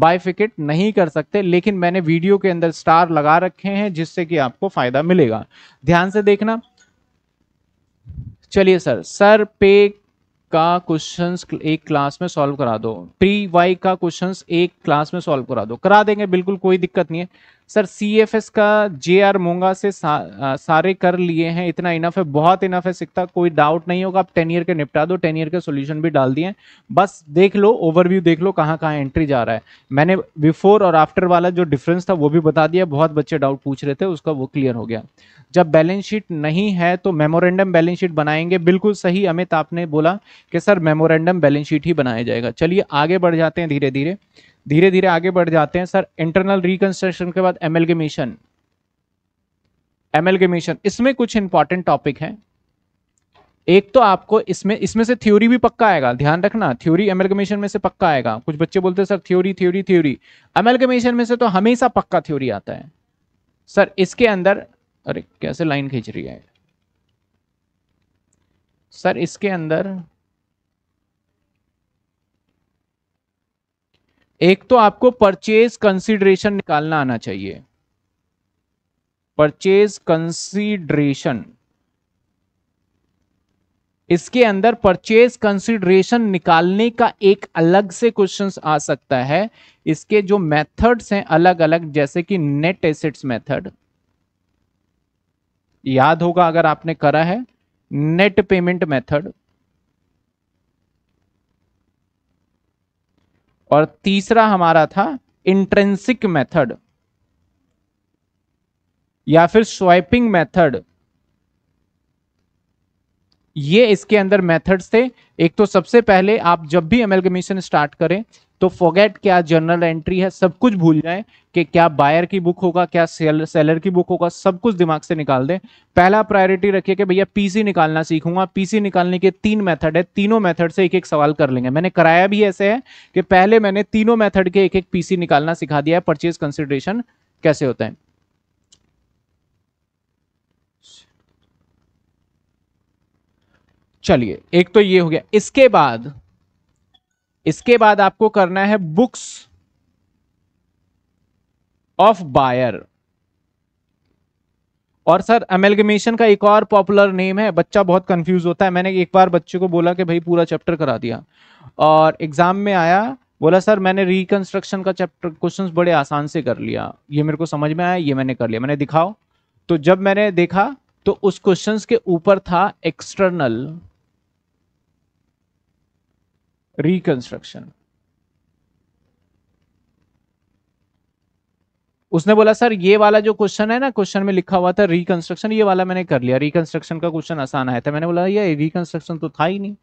बाइफिकेट नहीं कर सकते लेकिन मैंने वीडियो के अंदर स्टार लगा रखे हैं जिससे कि आपको फायदा मिलेगा ध्यान से देखना चलिए सर सर पे का क्वेश्चंस एक क्लास में सॉल्व करा दो प्री वाई का क्वेश्चंस एक क्लास में सॉल्व करा दो करा देंगे बिल्कुल कोई दिक्कत नहीं है सर सी एफ एस का जे आर मोंगा से सा, आ, सारे कर लिए हैं इतना इनफ है बहुत इनफ है सिकता कोई डाउट नहीं होगा आप टेन ईयर के निपटा दो टेन ईयर के सोल्यूशन भी डाल दिए बस देख लो ओवरव्यू देख लो कहाँ कहाँ एंट्री जा रहा है मैंने बिफोर और आफ्टर वाला जो डिफरेंस था वो भी बता दिया बहुत बच्चे डाउट पूछ रहे थे उसका वो क्लियर हो गया जब बैलेंस शीट नहीं है तो मेमोरेंडम बैलेंस शीट बनाएंगे बिल्कुल सही अमित आपने बोला कि सर मेमोरेंडम बैलेंस शीट ही बनाया जाएगा चलिए आगे बढ़ जाते हैं धीरे धीरे धीरे धीरे आगे बढ़ जाते हैं सर इंटरनल रिकंस्ट्रक्शन के बाद एमएलगेमेशन एमएलगेमेशन इसमें कुछ इंपॉर्टेंट टॉपिक हैं एक तो आपको इसमें इसमें से थ्योरी भी पक्का आएगा ध्यान रखना थ्योरी एमलगमेशन में से पक्का आएगा कुछ बच्चे बोलते हैं sir theory theory theory amalgamation में से तो हमेशा पक्का थ्योरी आता है सर इसके अंदर अरे कैसे लाइन खींच रही है सर इसके अंदर एक तो आपको परचेज कंसिडरेशन निकालना आना चाहिए परचेज कंसिडरेशन इसके अंदर परचेज कंसिडरेशन निकालने का एक अलग से क्वेश्चन आ सकता है इसके जो मेथड्स हैं अलग अलग जैसे कि नेट एसेट्स मेथड याद होगा अगर आपने करा है नेट पेमेंट मेथड और तीसरा हमारा था इंट्रेंसिक मेथड या फिर स्वाइपिंग मेथड ये इसके अंदर मेथड्स थे एक तो सबसे पहले आप जब भी एमेलगमेशन स्टार्ट करें तो फोगेट क्या जर्नल एंट्री है सब कुछ भूल जाएं कि क्या बायर की बुक होगा क्या सेलर सेलर की बुक होगा सब कुछ दिमाग से निकाल दें पहला प्रायोरिटी रखिए कि भैया पीसी निकालना सीखूंगा पीसी निकालने के तीन मेथड है तीनों मेथड से एक एक सवाल कर लेंगे मैंने कराया भी ऐसे है कि पहले मैंने तीनों मेथड के एक एक पीसी निकालना सिखा दिया है परचेज कंसिडरेशन कैसे होता है चलिए एक तो ये हो गया इसके बाद इसके बाद आपको करना है बुक्स ऑफ बायर और सर एमेलगमेशन का एक और पॉपुलर नेम है बच्चा बहुत कंफ्यूज होता है मैंने एक बार बच्चे को बोला कि भाई पूरा चैप्टर करा दिया और एग्जाम में आया बोला सर मैंने रिकंस्ट्रक्शन का चैप्टर क्वेश्चंस बड़े आसान से कर लिया ये मेरे को समझ में आया ये मैंने कर लिया मैंने दिखाओ तो जब मैंने देखा तो उस क्वेश्चंस के ऊपर था एक्सटर्नल रिकंस्ट्रक्शन उसने बोला सर ये वाला जो क्वेश्चन है ना क्वेश्चन में लिखा हुआ था रिकंस्ट्रक्शन ये वाला मैंने कर लिया रिकंस्ट्रक्शन का क्वेश्चन आसान आया था मैंने बोला ये रिकंस्ट्रक्शन तो था ही नहीं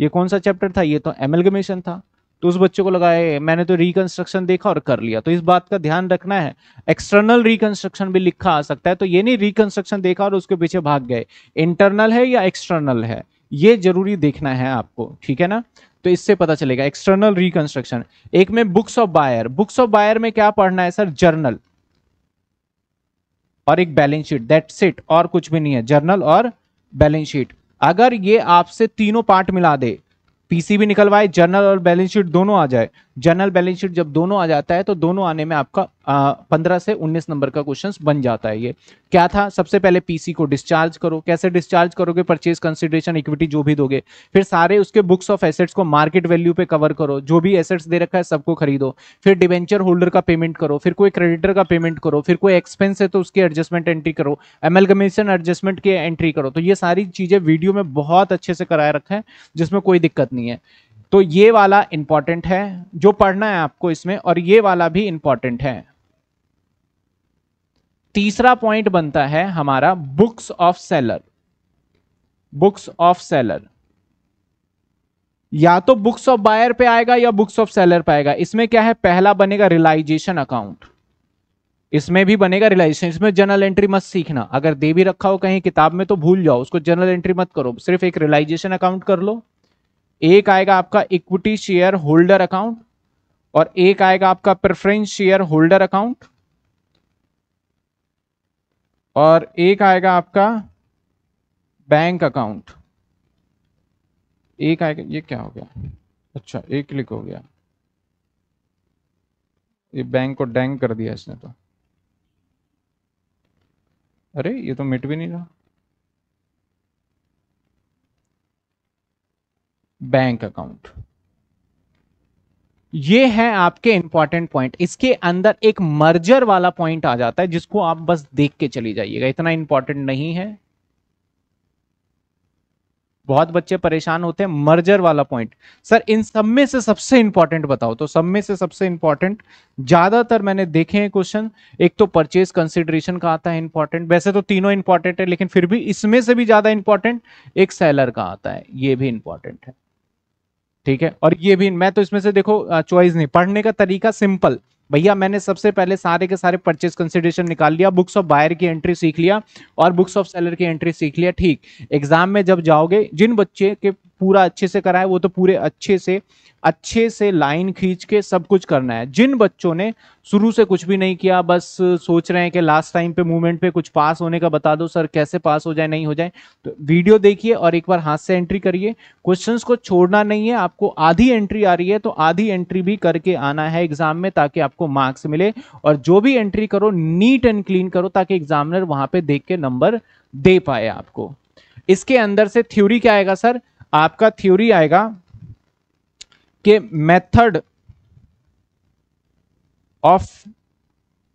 ये कौन सा चैप्टर था ये तो एमलगमेशन था तो उस बच्चे को लगा मैंने तो रिकंस्ट्रक्शन देखा और कर लिया तो इस बात का ध्यान रखना है एक्सटर्नल रिकंस्ट्रक्शन भी लिखा आ सकता है तो ये नहीं रिकंस्ट्रक्शन देखा और उसके पीछे भाग गए इंटरनल है या एक्सटर्नल है ये जरूरी देखना है आपको ठीक है ना तो इससे पता चलेगा एक्सटर्नल रिकंस्ट्रक्शन एक में books of buyer books of buyer में क्या पढ़ना है सर जर्नल और एक बैलेंस शीट दैट सेट और कुछ भी नहीं है जर्नल और बैलेंस शीट अगर ये आपसे तीनों पार्ट मिला दे पीसी भी निकलवाए जर्नल और बैलेंस शीट दोनों आ जाए जनरल बैलेंस शीट जब दोनों आ जाता है तो दोनों आने में आपका पंद्रह से उन्नीस नंबर का क्वेश्चन बन जाता है ये क्या था सबसे पहले पीसी को डिस्चार्ज करो कैसे डिस्चार्ज करोगे परचेज कंसिडरेशन इक्विटी जो भी दोगे फिर सारे उसके बुक्स ऑफ एसेट्स को मार्केट वैल्यू पे कवर करो जो भी एसेट्स दे रखा है सबको खरीदो फिर डिवेंचर होल्डर का पेमेंट करो फिर कोई क्रेडिटर का पेमेंट करो फिर कोई एक्सपेंस है तो उसकी एडजस्टमेंट एंट्री करो एमलगमेशन एडजस्टमेंट की एंट्री करो तो ये सारी चीजें वीडियो में बहुत अच्छे से कराए रखा है जिसमें कोई दिक्कत नहीं है तो ये वाला इंपॉर्टेंट है जो पढ़ना है आपको इसमें और ये वाला भी इंपॉर्टेंट है तीसरा पॉइंट बनता है हमारा books of seller books of seller या तो बुक्स ऑफ बायर पे आएगा या बुक्स ऑफ सेलर पे आएगा इसमें क्या है पहला बनेगा रिलाइजेशन अकाउंट इसमें भी बनेगा रिलाइजेशन इसमें जनरल एंट्री मत सीखना अगर दे भी रखा हो कहीं किताब में तो भूल जाओ उसको जनरल एंट्री मत करो सिर्फ एक रिलाइजेशन अकाउंट कर लो एक आएगा आपका इक्विटी शेयर होल्डर अकाउंट और एक आएगा आपका प्रेफरेंस शेयर होल्डर अकाउंट और एक आएगा आपका बैंक अकाउंट एक आएगा ये क्या हो गया अच्छा एक क्लिक हो गया ये बैंक को डैंग कर दिया इसने तो अरे ये तो मिट भी नहीं रहा बैंक अकाउंट ये है आपके इंपॉर्टेंट पॉइंट इसके अंदर एक मर्जर वाला पॉइंट आ जाता है जिसको आप बस देख के चली जाइएगा इतना इंपॉर्टेंट नहीं है बहुत बच्चे परेशान होते हैं मर्जर वाला पॉइंट सर इन सब में से सबसे इंपॉर्टेंट बताओ तो सब में से सबसे इंपॉर्टेंट ज्यादातर मैंने देखे हैं क्वेश्चन एक तो परचेज कंसिडरेशन का आता है इंपॉर्टेंट वैसे तो तीनों इंपॉर्टेंट है लेकिन फिर भी इसमें से भी ज्यादा इंपॉर्टेंट एक सैलर का आता है ये भी इंपॉर्टेंट है ठीक है और ये भी मैं तो इसमें से देखो चॉइस नहीं पढ़ने का तरीका सिंपल भैया मैंने सबसे पहले सारे के सारे परचेज कंसिडरेशन निकाल लिया बुक्स ऑफ बायर की एंट्री सीख लिया और बुक्स ऑफ सेलर की एंट्री सीख लिया ठीक एग्जाम में जब जाओगे जिन बच्चे के पूरा अच्छे से कराए वो तो पूरे अच्छे से अच्छे से लाइन खींच के सब कुछ करना है जिन बच्चों ने शुरू से कुछ भी नहीं किया बस सोच रहे हैं कि लास्ट टाइम पे मूवमेंट पे कुछ पास होने का बता दो सर कैसे पास हो जाए नहीं हो जाए तो वीडियो देखिए और एक बार हाथ से एंट्री करिए क्वेश्चंस को छोड़ना नहीं है आपको आधी एंट्री आ रही है तो आधी एंट्री भी करके आना है एग्जाम में ताकि आपको मार्क्स मिले और जो भी एंट्री करो नीट एंड क्लीन करो ताकि एग्जामिनर वहां पर देख के नंबर दे पाए आपको इसके अंदर से थ्योरी क्या आएगा सर आपका थ्योरी आएगा कि मेथड ऑफ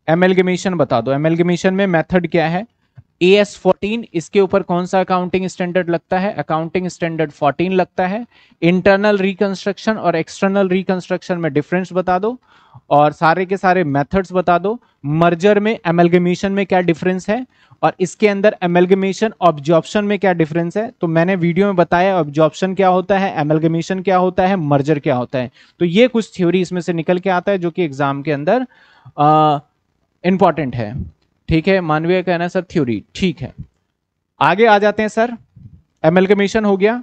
एमेलगमेशन बता दो एमेलगमेशन में मेथड क्या है ए एस फोर्टीन इसके ऊपर कौन सा अकाउंटिंग स्टैंडर्ड लगता है अकाउंटिंग स्टैंडर्ड फोर्टीन लगता है इंटरनल रिकंस्ट्रक्शन और एक्सटर्नल रिकंस्ट्रक्शन में डिफरेंस बता दो और सारे के सारे मेथड्स बता दो मर्जर में एमेलगमेशन में क्या डिफरेंस है और इसके अंदर एमलगमेशन ऑब्जॉर्प्शन में क्या डिफरेंस है तो मैंने वीडियो में बताया ऑब्जॉर्प्शन क्या होता है एमलगमेशन क्या होता है मर्जर क्या होता है तो ये कुछ थ्योरी इसमें से निकल के आता है जो कि एग्जाम के अंदर इंपॉर्टेंट है ठीक है मानवीय कहना सर थ्योरी ठीक है आगे आ जाते हैं सर एमलगमेशन हो गया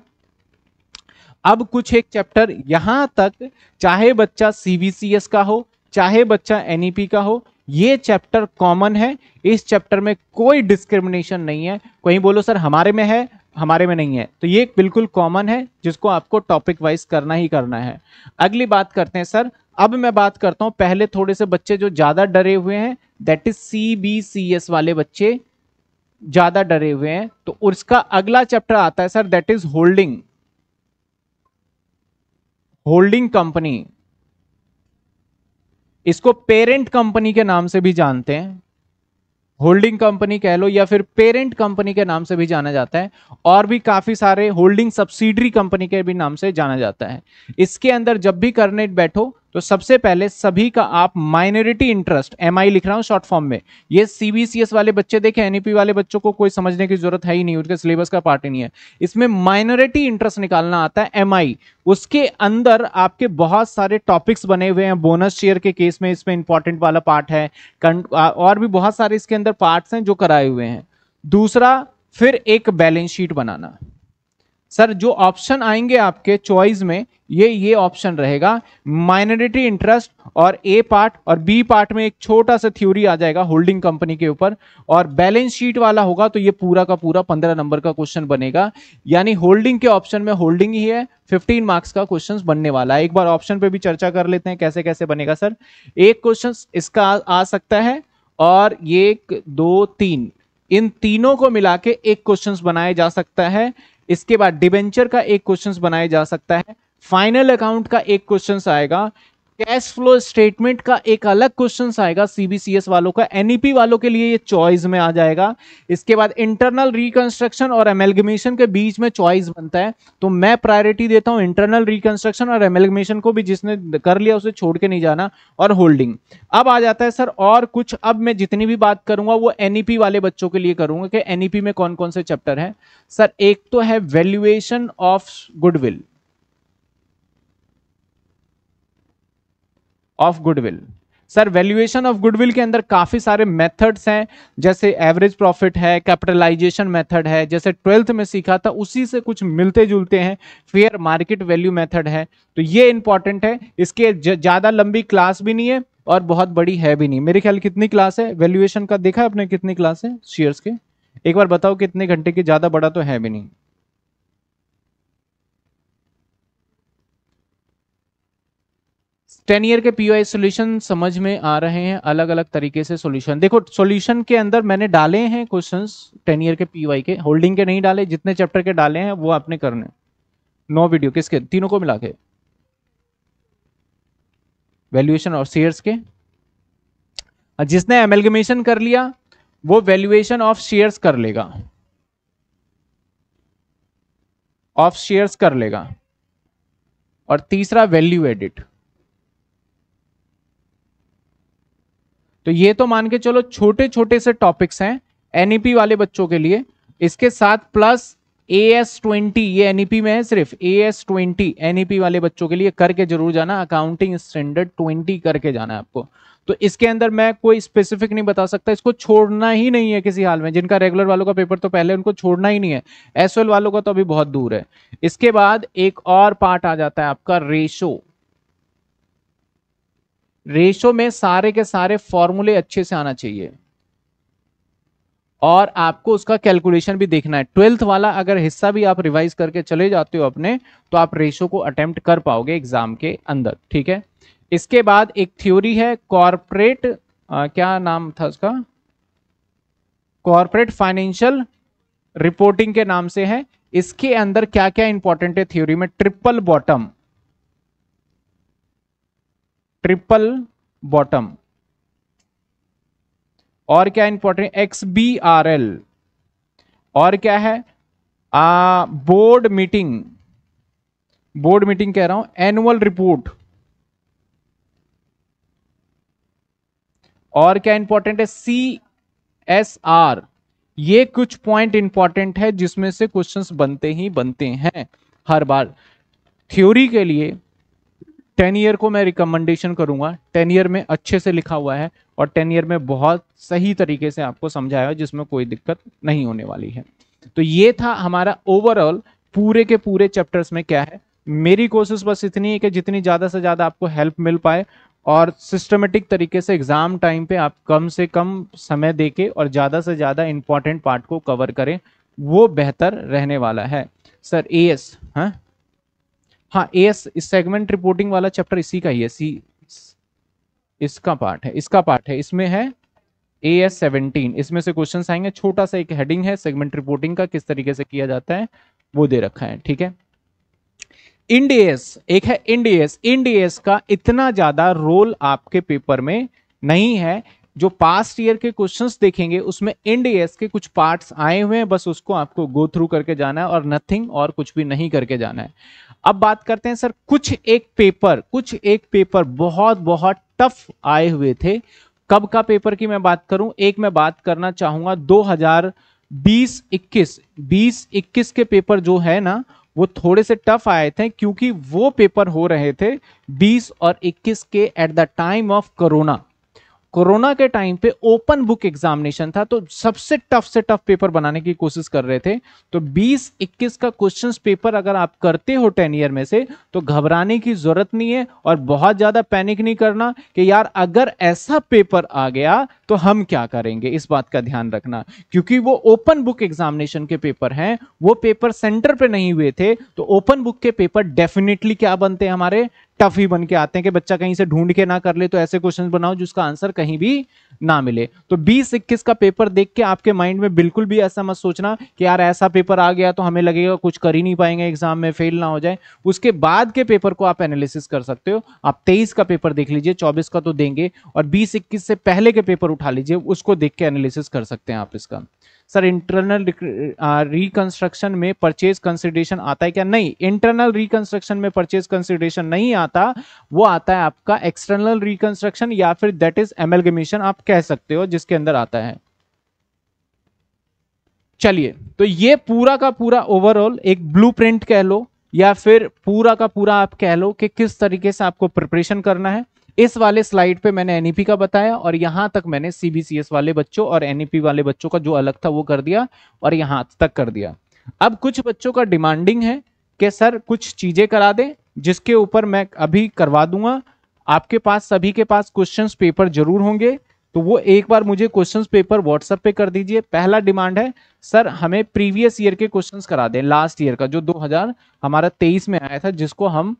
अब कुछ एक चैप्टर यहां तक चाहे बच्चा सीबीसीएस का हो चाहे बच्चा एनईपी e का हो ये चैप्टर कॉमन है इस चैप्टर में कोई डिस्क्रिमिनेशन नहीं है कहीं बोलो सर हमारे में है हमारे में नहीं है तो ये बिल्कुल कॉमन है जिसको आपको टॉपिक वाइज करना ही करना है अगली बात करते हैं सर अब मैं बात करता हूँ पहले थोड़े से बच्चे जो ज़्यादा डरे हुए हैं that is C B C S वाले बच्चे ज़्यादा डरे हुए हैं तो उसका अगला चैप्टर आता है sir that is holding holding company इसको पेरेंट कंपनी के नाम से भी जानते हैं होल्डिंग कंपनी कह लो या फिर पेरेंट कंपनी के नाम से भी जाना जाता है और भी काफ़ी सारे होल्डिंग सब्सिडरी कंपनी के भी नाम से जाना जाता है इसके अंदर जब भी करने बैठो तो सबसे पहले सभी का आप माइनॉरिटी इंटरेस्ट एम लिख रहा हूं शॉर्ट फॉर्म में ये सीबीसीएस वाले बच्चे देखे एनईपी e वाले बच्चों को कोई समझने की जरूरत है ही नहीं उनके सिलेबस का पार्ट ही नहीं है इसमें माइनॉरिटी इंटरेस्ट निकालना आता है एम उसके अंदर आपके बहुत सारे टॉपिक्स बने हुए हैं बोनस शेयर के केस में इसमें इंपॉर्टेंट वाला पार्ट है और भी बहुत सारे इसके अंदर पार्ट हैं जो कराए हुए हैं दूसरा फिर एक बैलेंस शीट बनाना सर जो ऑप्शन आएंगे आपके चॉइस में ये ये ऑप्शन रहेगा माइनॉरिटी इंटरेस्ट और ए पार्ट और बी पार्ट में एक छोटा सा थ्योरी आ जाएगा होल्डिंग कंपनी के ऊपर और बैलेंस शीट वाला होगा तो ये पूरा का पूरा पंद्रह नंबर का क्वेश्चन बनेगा यानी होल्डिंग के ऑप्शन में होल्डिंग ही है फिफ्टीन मार्क्स का क्वेश्चन बनने वाला है एक बार ऑप्शन पर भी चर्चा कर लेते हैं कैसे कैसे बनेगा सर एक क्वेश्चन इसका आ, आ सकता है और एक दो तीन इन तीनों को मिला के एक क्वेश्चन बनाया जा सकता है इसके बाद डिबेंचर का एक क्वेश्चन बनाया जा सकता है फाइनल अकाउंट का एक क्वेश्चन आएगा कैश फ्लो स्टेटमेंट का एक अलग क्वेश्चन आएगा सीबीसीएस वालों का एनईपी e वालों के लिए ये चॉइस में आ जाएगा इसके बाद इंटरनल रिकंस्ट्रक्शन और एमेलगमेशन के बीच में चॉइस बनता है तो मैं प्रायोरिटी देता हूँ इंटरनल रिकंस्ट्रक्शन और एमेलगमेशन को भी जिसने कर लिया उसे छोड़ के नहीं जाना और होल्डिंग अब आ जाता है सर और कुछ अब मैं जितनी भी बात करूंगा वो एनईपी e वाले बच्चों के लिए करूंगा कि एनईपी e में कौन कौन से चैप्टर है सर एक तो है valuation of goodwill of goodwill sir valuation of goodwill के अंदर काफी सारे मेथड्स हैं जैसे एवरेज प्रॉफिट है कैपिटलाइजेशन मेथड है जैसे ट्वेल्थ में सीखा था उसी से कुछ मिलते जुलते हैं फेयर मार्केट वैल्यू मेथड है तो ये इंपॉर्टेंट है इसके ज्यादा लंबी क्लास भी नहीं है और बहुत बड़ी है भी नहीं मेरे ख्याल कितनी क्लास है वैल्यूएशन का देखा है आपने कितनी क्लास है शेयर्स के एक बार बताओ कितने घंटे की ज्यादा बड़ा तो है भी नहीं टेन ईयर के पी ओ समझ में आ रहे हैं अलग अलग तरीके से सोल्यूशन देखो सोल्यूशन के अंदर मैंने डाले हैं क्वेश्चंस टेन ईयर के पीवाई के होल्डिंग के नहीं डाले जितने चैप्टर के डाले हैं वो आपने करने नो वीडियो किसके तीनों को मिला के वैल्यूएशन ऑफ शेयर्स के जिसने एमेलगमेशन कर लिया वो वैल्यूएशन ऑफ शेयर्स कर लेगा ऑफ शेयर्स कर लेगा और तीसरा वैल्यू एडिट तो ये तो मान के चलो छोटे छोटे से टॉपिक्स हैं एनईपी e वाले बच्चों के लिए इसके साथ प्लस ए एस ट्वेंटी ये एनईपी e में है सिर्फ ए एस ट्वेंटी एनईपी वाले बच्चों के लिए करके जरूर जाना अकाउंटिंग स्टैंडर्ड ट्वेंटी करके जाना है आपको तो इसके अंदर मैं कोई स्पेसिफिक नहीं बता सकता इसको छोड़ना ही नहीं है किसी हाल में जिनका रेगुलर वालों का पेपर तो पहले उनको छोड़ना ही नहीं है एस वालों का तो अभी बहुत दूर है इसके बाद एक और पार्ट आ जाता है आपका रेशो रेशो में सारे के सारे फॉर्मूले अच्छे से आना चाहिए और आपको उसका कैलकुलेशन भी देखना है ट्वेल्थ वाला अगर हिस्सा भी आप रिवाइज करके चले जाते हो अपने तो आप रेशो को अटेम्प्ट कर पाओगे एग्जाम के अंदर ठीक है इसके बाद एक थ्योरी है कॉरपोरेट क्या नाम था उसका कॉरपोरेट फाइनेंशियल रिपोर्टिंग के नाम से है इसके अंदर क्या क्या इंपॉर्टेंट है थ्योरी में ट्रिपल बॉटम ट्रिपल बॉटम और क्या important X B R L और क्या है आ, बोर्ड मीटिंग बोर्ड मीटिंग कह रहा हूं एनुअल रिपोर्ट और क्या इंपॉर्टेंट है सी एस आर ये कुछ पॉइंट इंपॉर्टेंट है जिसमें से क्वेश्चंस बनते ही बनते हैं हर बार थ्योरी के लिए टेन ईयर को मैं रिकमेंडेशन करूंगा टेन ईयर में अच्छे से लिखा हुआ है और टेन ईयर में बहुत सही तरीके से आपको समझाया जिसमें कोई दिक्कत नहीं होने वाली है तो ये था हमारा ओवरऑल पूरे के पूरे चैप्टर्स में क्या है मेरी कोशिश बस इतनी है कि जितनी ज़्यादा से ज़्यादा आपको हेल्प मिल पाए और सिस्टमेटिक तरीके से एग्ज़ाम टाइम पे आप कम से कम समय देके और ज़्यादा से ज़्यादा इम्पॉर्टेंट पार्ट को कवर करें वो बेहतर रहने वाला है सर ए एस हाँ हाँ एस सेगमेंट रिपोर्टिंग वाला चैप्टर इसी का ही है सी इसका पार्ट है इसका पार्ट है इसमें है ए एस सेवनटीन इसमें से क्वेश्चन आएंगे छोटा सा एक हेडिंग है सेगमेंट रिपोर्टिंग का किस तरीके से किया जाता है वो दे रखा है ठीक है इंडीएस एक है इंडीएस इंडीएस का इतना ज्यादा रोल आपके पेपर में नहीं है जो पास्ट ईयर के क्वेश्चंस देखेंगे उसमें इंड एस के कुछ पार्ट्स आए हुए हैं बस उसको आपको गो थ्रू करके जाना है और नथिंग और कुछ भी नहीं करके जाना है अब बात करते हैं सर कुछ एक पेपर कुछ एक पेपर बहुत बहुत टफ आए हुए थे कब का पेपर की मैं बात करूं एक मैं बात करना चाहूंगा 2020 हजार बीस के पेपर जो है ना वो थोड़े से टफ आए थे क्योंकि वो पेपर हो रहे थे 20 और 21 के at the time of corona corona के टाइम पे ओपन बुक एग्जामिनेशन था तो सबसे टफ से टफ पेपर बनाने की कोशिश कर रहे थे तो 20 21 का क्वेश्चंस पेपर अगर आप करते हो टेन ईयर में से तो घबराने की जरूरत नहीं है और बहुत ज्यादा पैनिक नहीं करना कि यार अगर ऐसा पेपर आ गया तो हम क्या करेंगे इस बात का ध्यान रखना क्योंकि वो ओपन बुक एग्जामिनेशन के पेपर हैं वो पेपर सेंटर पे नहीं हुए थे तो ओपन बुक के पेपर डेफिनेटली क्या बनते हैं हमारे टफ ही बन के आते हैं कि बच्चा कहीं से ढूंढ के ना कर ले तो ऐसे क्वेश्चन बनाओ जिसका आंसर कहीं भी ना मिले तो बीस इक्कीस का पेपर देख के आपके माइंड में बिल्कुल भी ऐसा मत सोचना कि यार ऐसा पेपर आ गया तो हमें लगेगा कुछ कर ही नहीं पाएंगे एग्जाम में फेल ना हो जाए उसके बाद के पेपर को आप एनालिसिस कर सकते हो आप तेईस का पेपर देख लीजिए चौबीस का तो देंगे और बीस इक्कीस से पहले के पेपर उठा लीजिए उसको देख के एनालिसिस कर सकते हैं आप इसका सर इंटरनल रिकंस्ट्रक्शन में परचेज कंसिडरेशन आता है क्या नहीं इंटरनल रिकंस्ट्रक्शन में परचेज कंसिडरेशन नहीं आता वो आता है आपका एक्सटर्नल रिकंस्ट्रक्शन या फिर दैट इज एमलगमेशन आप कह सकते हो जिसके अंदर आता है चलिए तो ये पूरा का पूरा ओवरऑल एक ब्लू कह लो या फिर पूरा का पूरा आप कह लो कि किस तरीके से आपको प्रिपरेशन करना है इस वाले स्लाइड पे मैंने एनईपी e का बताया और यहाँ तक मैंने सीबीसीएस वाले बच्चों और एनईपी e वाले बच्चों का जो अलग था वो कर दिया और यहाँ तक कर दिया अब कुछ बच्चों का डिमांडिंग है कि सर कुछ चीजें करा दें जिसके ऊपर मैं अभी करवा दूंगा आपके पास सभी के पास क्वेश्चंस पेपर जरूर होंगे तो वो एक बार मुझे क्वेश्चंस पेपर व्हाट्सएप पे कर दीजिए पहला डिमांड है सर हमें प्रीवियस ईयर के क्वेश्चंस करा दें लास्ट ईयर का जो 2000 हमारा 23 में आया था जिसको हम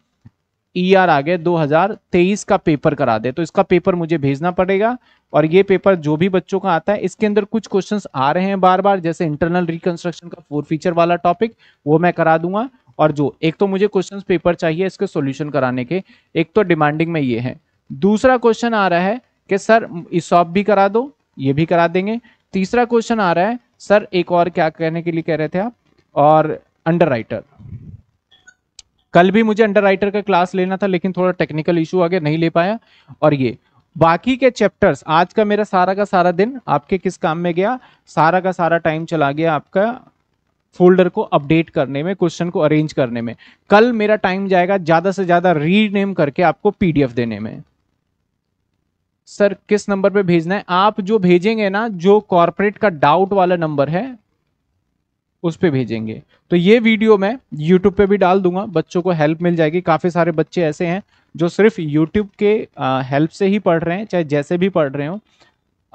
ई ER आ गए 2023 का पेपर करा दे तो इसका पेपर मुझे भेजना पड़ेगा और ये पेपर जो भी बच्चों का आता है इसके अंदर कुछ क्वेश्चंस आ रहे हैं बार बार जैसे इंटरनल रिकंस्ट्रक्शन का फोर फीचर वाला टॉपिक वो मैं करा दूंगा और जो एक तो मुझे क्वेश्चंस पेपर चाहिए इसके सॉल्यूशन कराने के एक तो डिमांडिंग में ये है दूसरा क्वेश्चन आ रहा है कि सर इसॉप भी करा दो ये भी करा देंगे तीसरा क्वेश्चन आ रहा है सर एक और क्या कहने के लिए कह रहे थे आप और अंडर राइटर कल भी मुझे अंडर का क्लास लेना था लेकिन थोड़ा टेक्निकल इशू आगे नहीं ले पाया और ये बाकी के चैप्टर्स आज का मेरा सारा का सारा दिन आपके किस काम में गया सारा का सारा टाइम चला गया आपका फोल्डर को अपडेट करने में क्वेश्चन को अरेंज करने में कल मेरा टाइम जाएगा ज़्यादा से ज़्यादा रीनेम करके आपको पीडीएफ देने में सर किस नंबर पे भेजना है आप जो भेजेंगे ना जो कॉरपोरेट का डाउट वाला नंबर है उस पर भेजेंगे तो ये वीडियो मैं यूट्यूब पे भी डाल दूंगा बच्चों को हेल्प मिल जाएगी काफ़ी सारे बच्चे ऐसे हैं जो सिर्फ यूट्यूब के हेल्प से ही पढ़ रहे हैं चाहे जैसे भी पढ़ रहे हो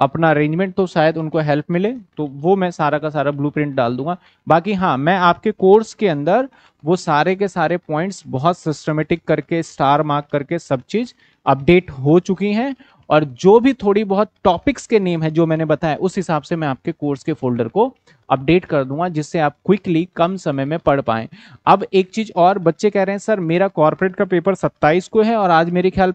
अपना अरेंजमेंट तो शायद उनको हेल्प मिले तो वो मैं सारा का सारा ब्लूप्रिंट डाल दूंगा बाकी हाँ मैं आपके कोर्स के अंदर वो सारे के सारे पॉइंट्स बहुत सिस्टमेटिक करके स्टार मार्क करके सब चीज़ अपडेट हो चुकी हैं और जो भी थोड़ी बहुत टॉपिक्स के नेम है जो मैंने बताया उस हिसाब से मैं आपके कोर्स के फोल्डर को अपडेट कर दूंगा जिससे आप क्विकली कम समय में पढ़ पाएं अब एक चीज और बच्चे कह रहे हैं सर मेरा कॉर्पोरेट का पेपर 27 को है और आज मेरे ख्याल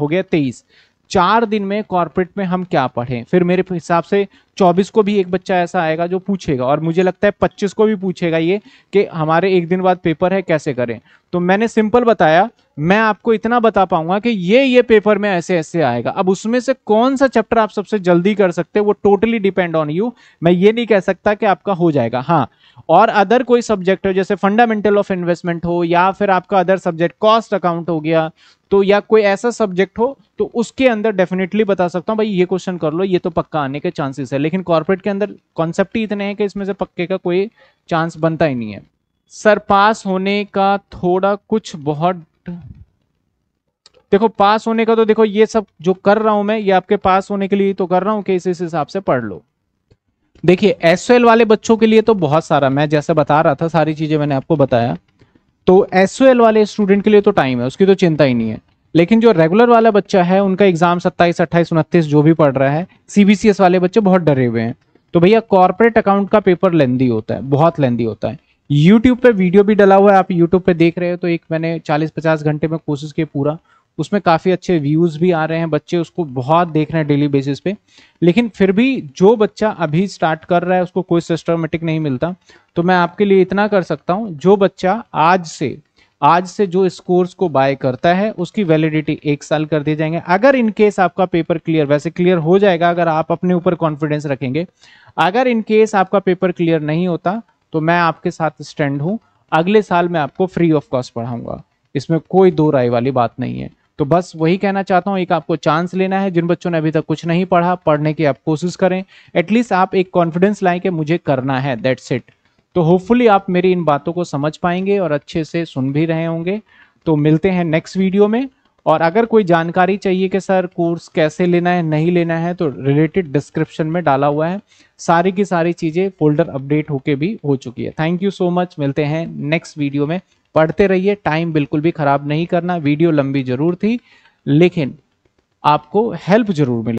हो गया तेईस चार दिन में कॉर्पोरेट में हम क्या पढ़ें फिर मेरे हिसाब से 24 को भी एक बच्चा ऐसा आएगा जो पूछेगा और मुझे लगता है 25 को भी पूछेगा ये कि हमारे एक दिन बाद पेपर है कैसे करें तो मैंने सिंपल बताया मैं आपको इतना बता पाऊंगा कि ये ये पेपर में ऐसे ऐसे आएगा अब उसमें से कौन सा चैप्टर आप सबसे जल्दी कर सकते हैं वो टोटली डिपेंड ऑन यू मैं ये नहीं कह सकता कि आपका हो जाएगा हाँ और अदर कोई सब्जेक्ट हो जैसे फंडामेंटल ऑफ इन्वेस्टमेंट हो या फिर आपका अदर सब्जेक्ट कॉस्ट अकाउंट हो गया तो या कोई ऐसा सब्जेक्ट हो तो उसके अंदर डेफिनेटली बता सकता हूँ भाई ये क्वेश्चन कर लो ये तो पक्का आने के चांसेस है लेकिन कॉर्पोरेट के अंदर कॉन्सेप्ट ही इतने हैं कि इसमें से पक्के का कोई चांस बनता ही नहीं है सर पास होने का थोड़ा कुछ बहुत देखो पास होने का तो देखो ये सब जो कर रहा हूं मैं ये आपके पास होने के लिए तो कर रहा हूं कि इस हिसाब से पढ़ लो देखिए एस वाले बच्चों के लिए तो बहुत सारा मैं जैसे बता रहा था सारी चीजें मैंने आपको बताया तो एस वाले स्टूडेंट के लिए तो टाइम है उसकी तो चिंता ही नहीं है लेकिन जो रेगुलर वाला बच्चा है उनका एग्जाम सत्ताईस अट्ठाईस उनतीस जो भी पढ़ रहा है सीबीसीएस वाले बच्चे बहुत डरे हुए हैं तो भैया कॉर्पोरेट अकाउंट का पेपर लेंदी होता है बहुत लेंदी होता है यूट्यूब पे वीडियो भी डला हुआ है आप यूट्यूब पे देख रहे हो तो एक मैंने 40-50 घंटे में कोशिश की पूरा उसमें काफ़ी अच्छे व्यूज़ भी आ रहे हैं बच्चे उसको बहुत देख रहे हैं डेली बेसिस पे लेकिन फिर भी जो बच्चा अभी स्टार्ट कर रहा है उसको कोई सिस्टमेटिक नहीं मिलता तो मैं आपके लिए इतना कर सकता हूँ जो बच्चा आज से आज से जो इस कोर्स को बाय करता है उसकी वैलिडिटी एक साल कर दिए जाएंगे अगर इन केस आपका पेपर क्लियर वैसे क्लियर हो जाएगा अगर आप अपने ऊपर कॉन्फिडेंस रखेंगे अगर इन केस आपका पेपर क्लियर नहीं होता तो मैं आपके साथ स्टैंड हूँ अगले साल मैं आपको फ्री ऑफ कॉस्ट पढ़ाऊंगा इसमें कोई दो राय वाली बात नहीं है तो बस वही कहना चाहता हूँ एक आपको चांस लेना है जिन बच्चों ने अभी तक कुछ नहीं पढ़ा पढ़ने की आप कोशिश करें एटलीस्ट आप एक कॉन्फिडेंस लाएं कि मुझे करना है दैट्स इट तो होपफुली आप मेरी इन बातों को समझ पाएंगे और अच्छे से सुन भी रहे होंगे तो मिलते हैं नेक्स्ट वीडियो में और अगर कोई जानकारी चाहिए कि सर कोर्स कैसे लेना है नहीं लेना है तो रिलेटेड डिस्क्रिप्शन में डाला हुआ है सारी की सारी चीज़ें फोल्डर अपडेट होके भी हो चुकी है थैंक यू सो मच मिलते हैं नेक्स्ट वीडियो में पढ़ते रहिए टाइम बिल्कुल भी खराब नहीं करना वीडियो लंबी जरूर थी लेकिन आपको हेल्प जरूर मिले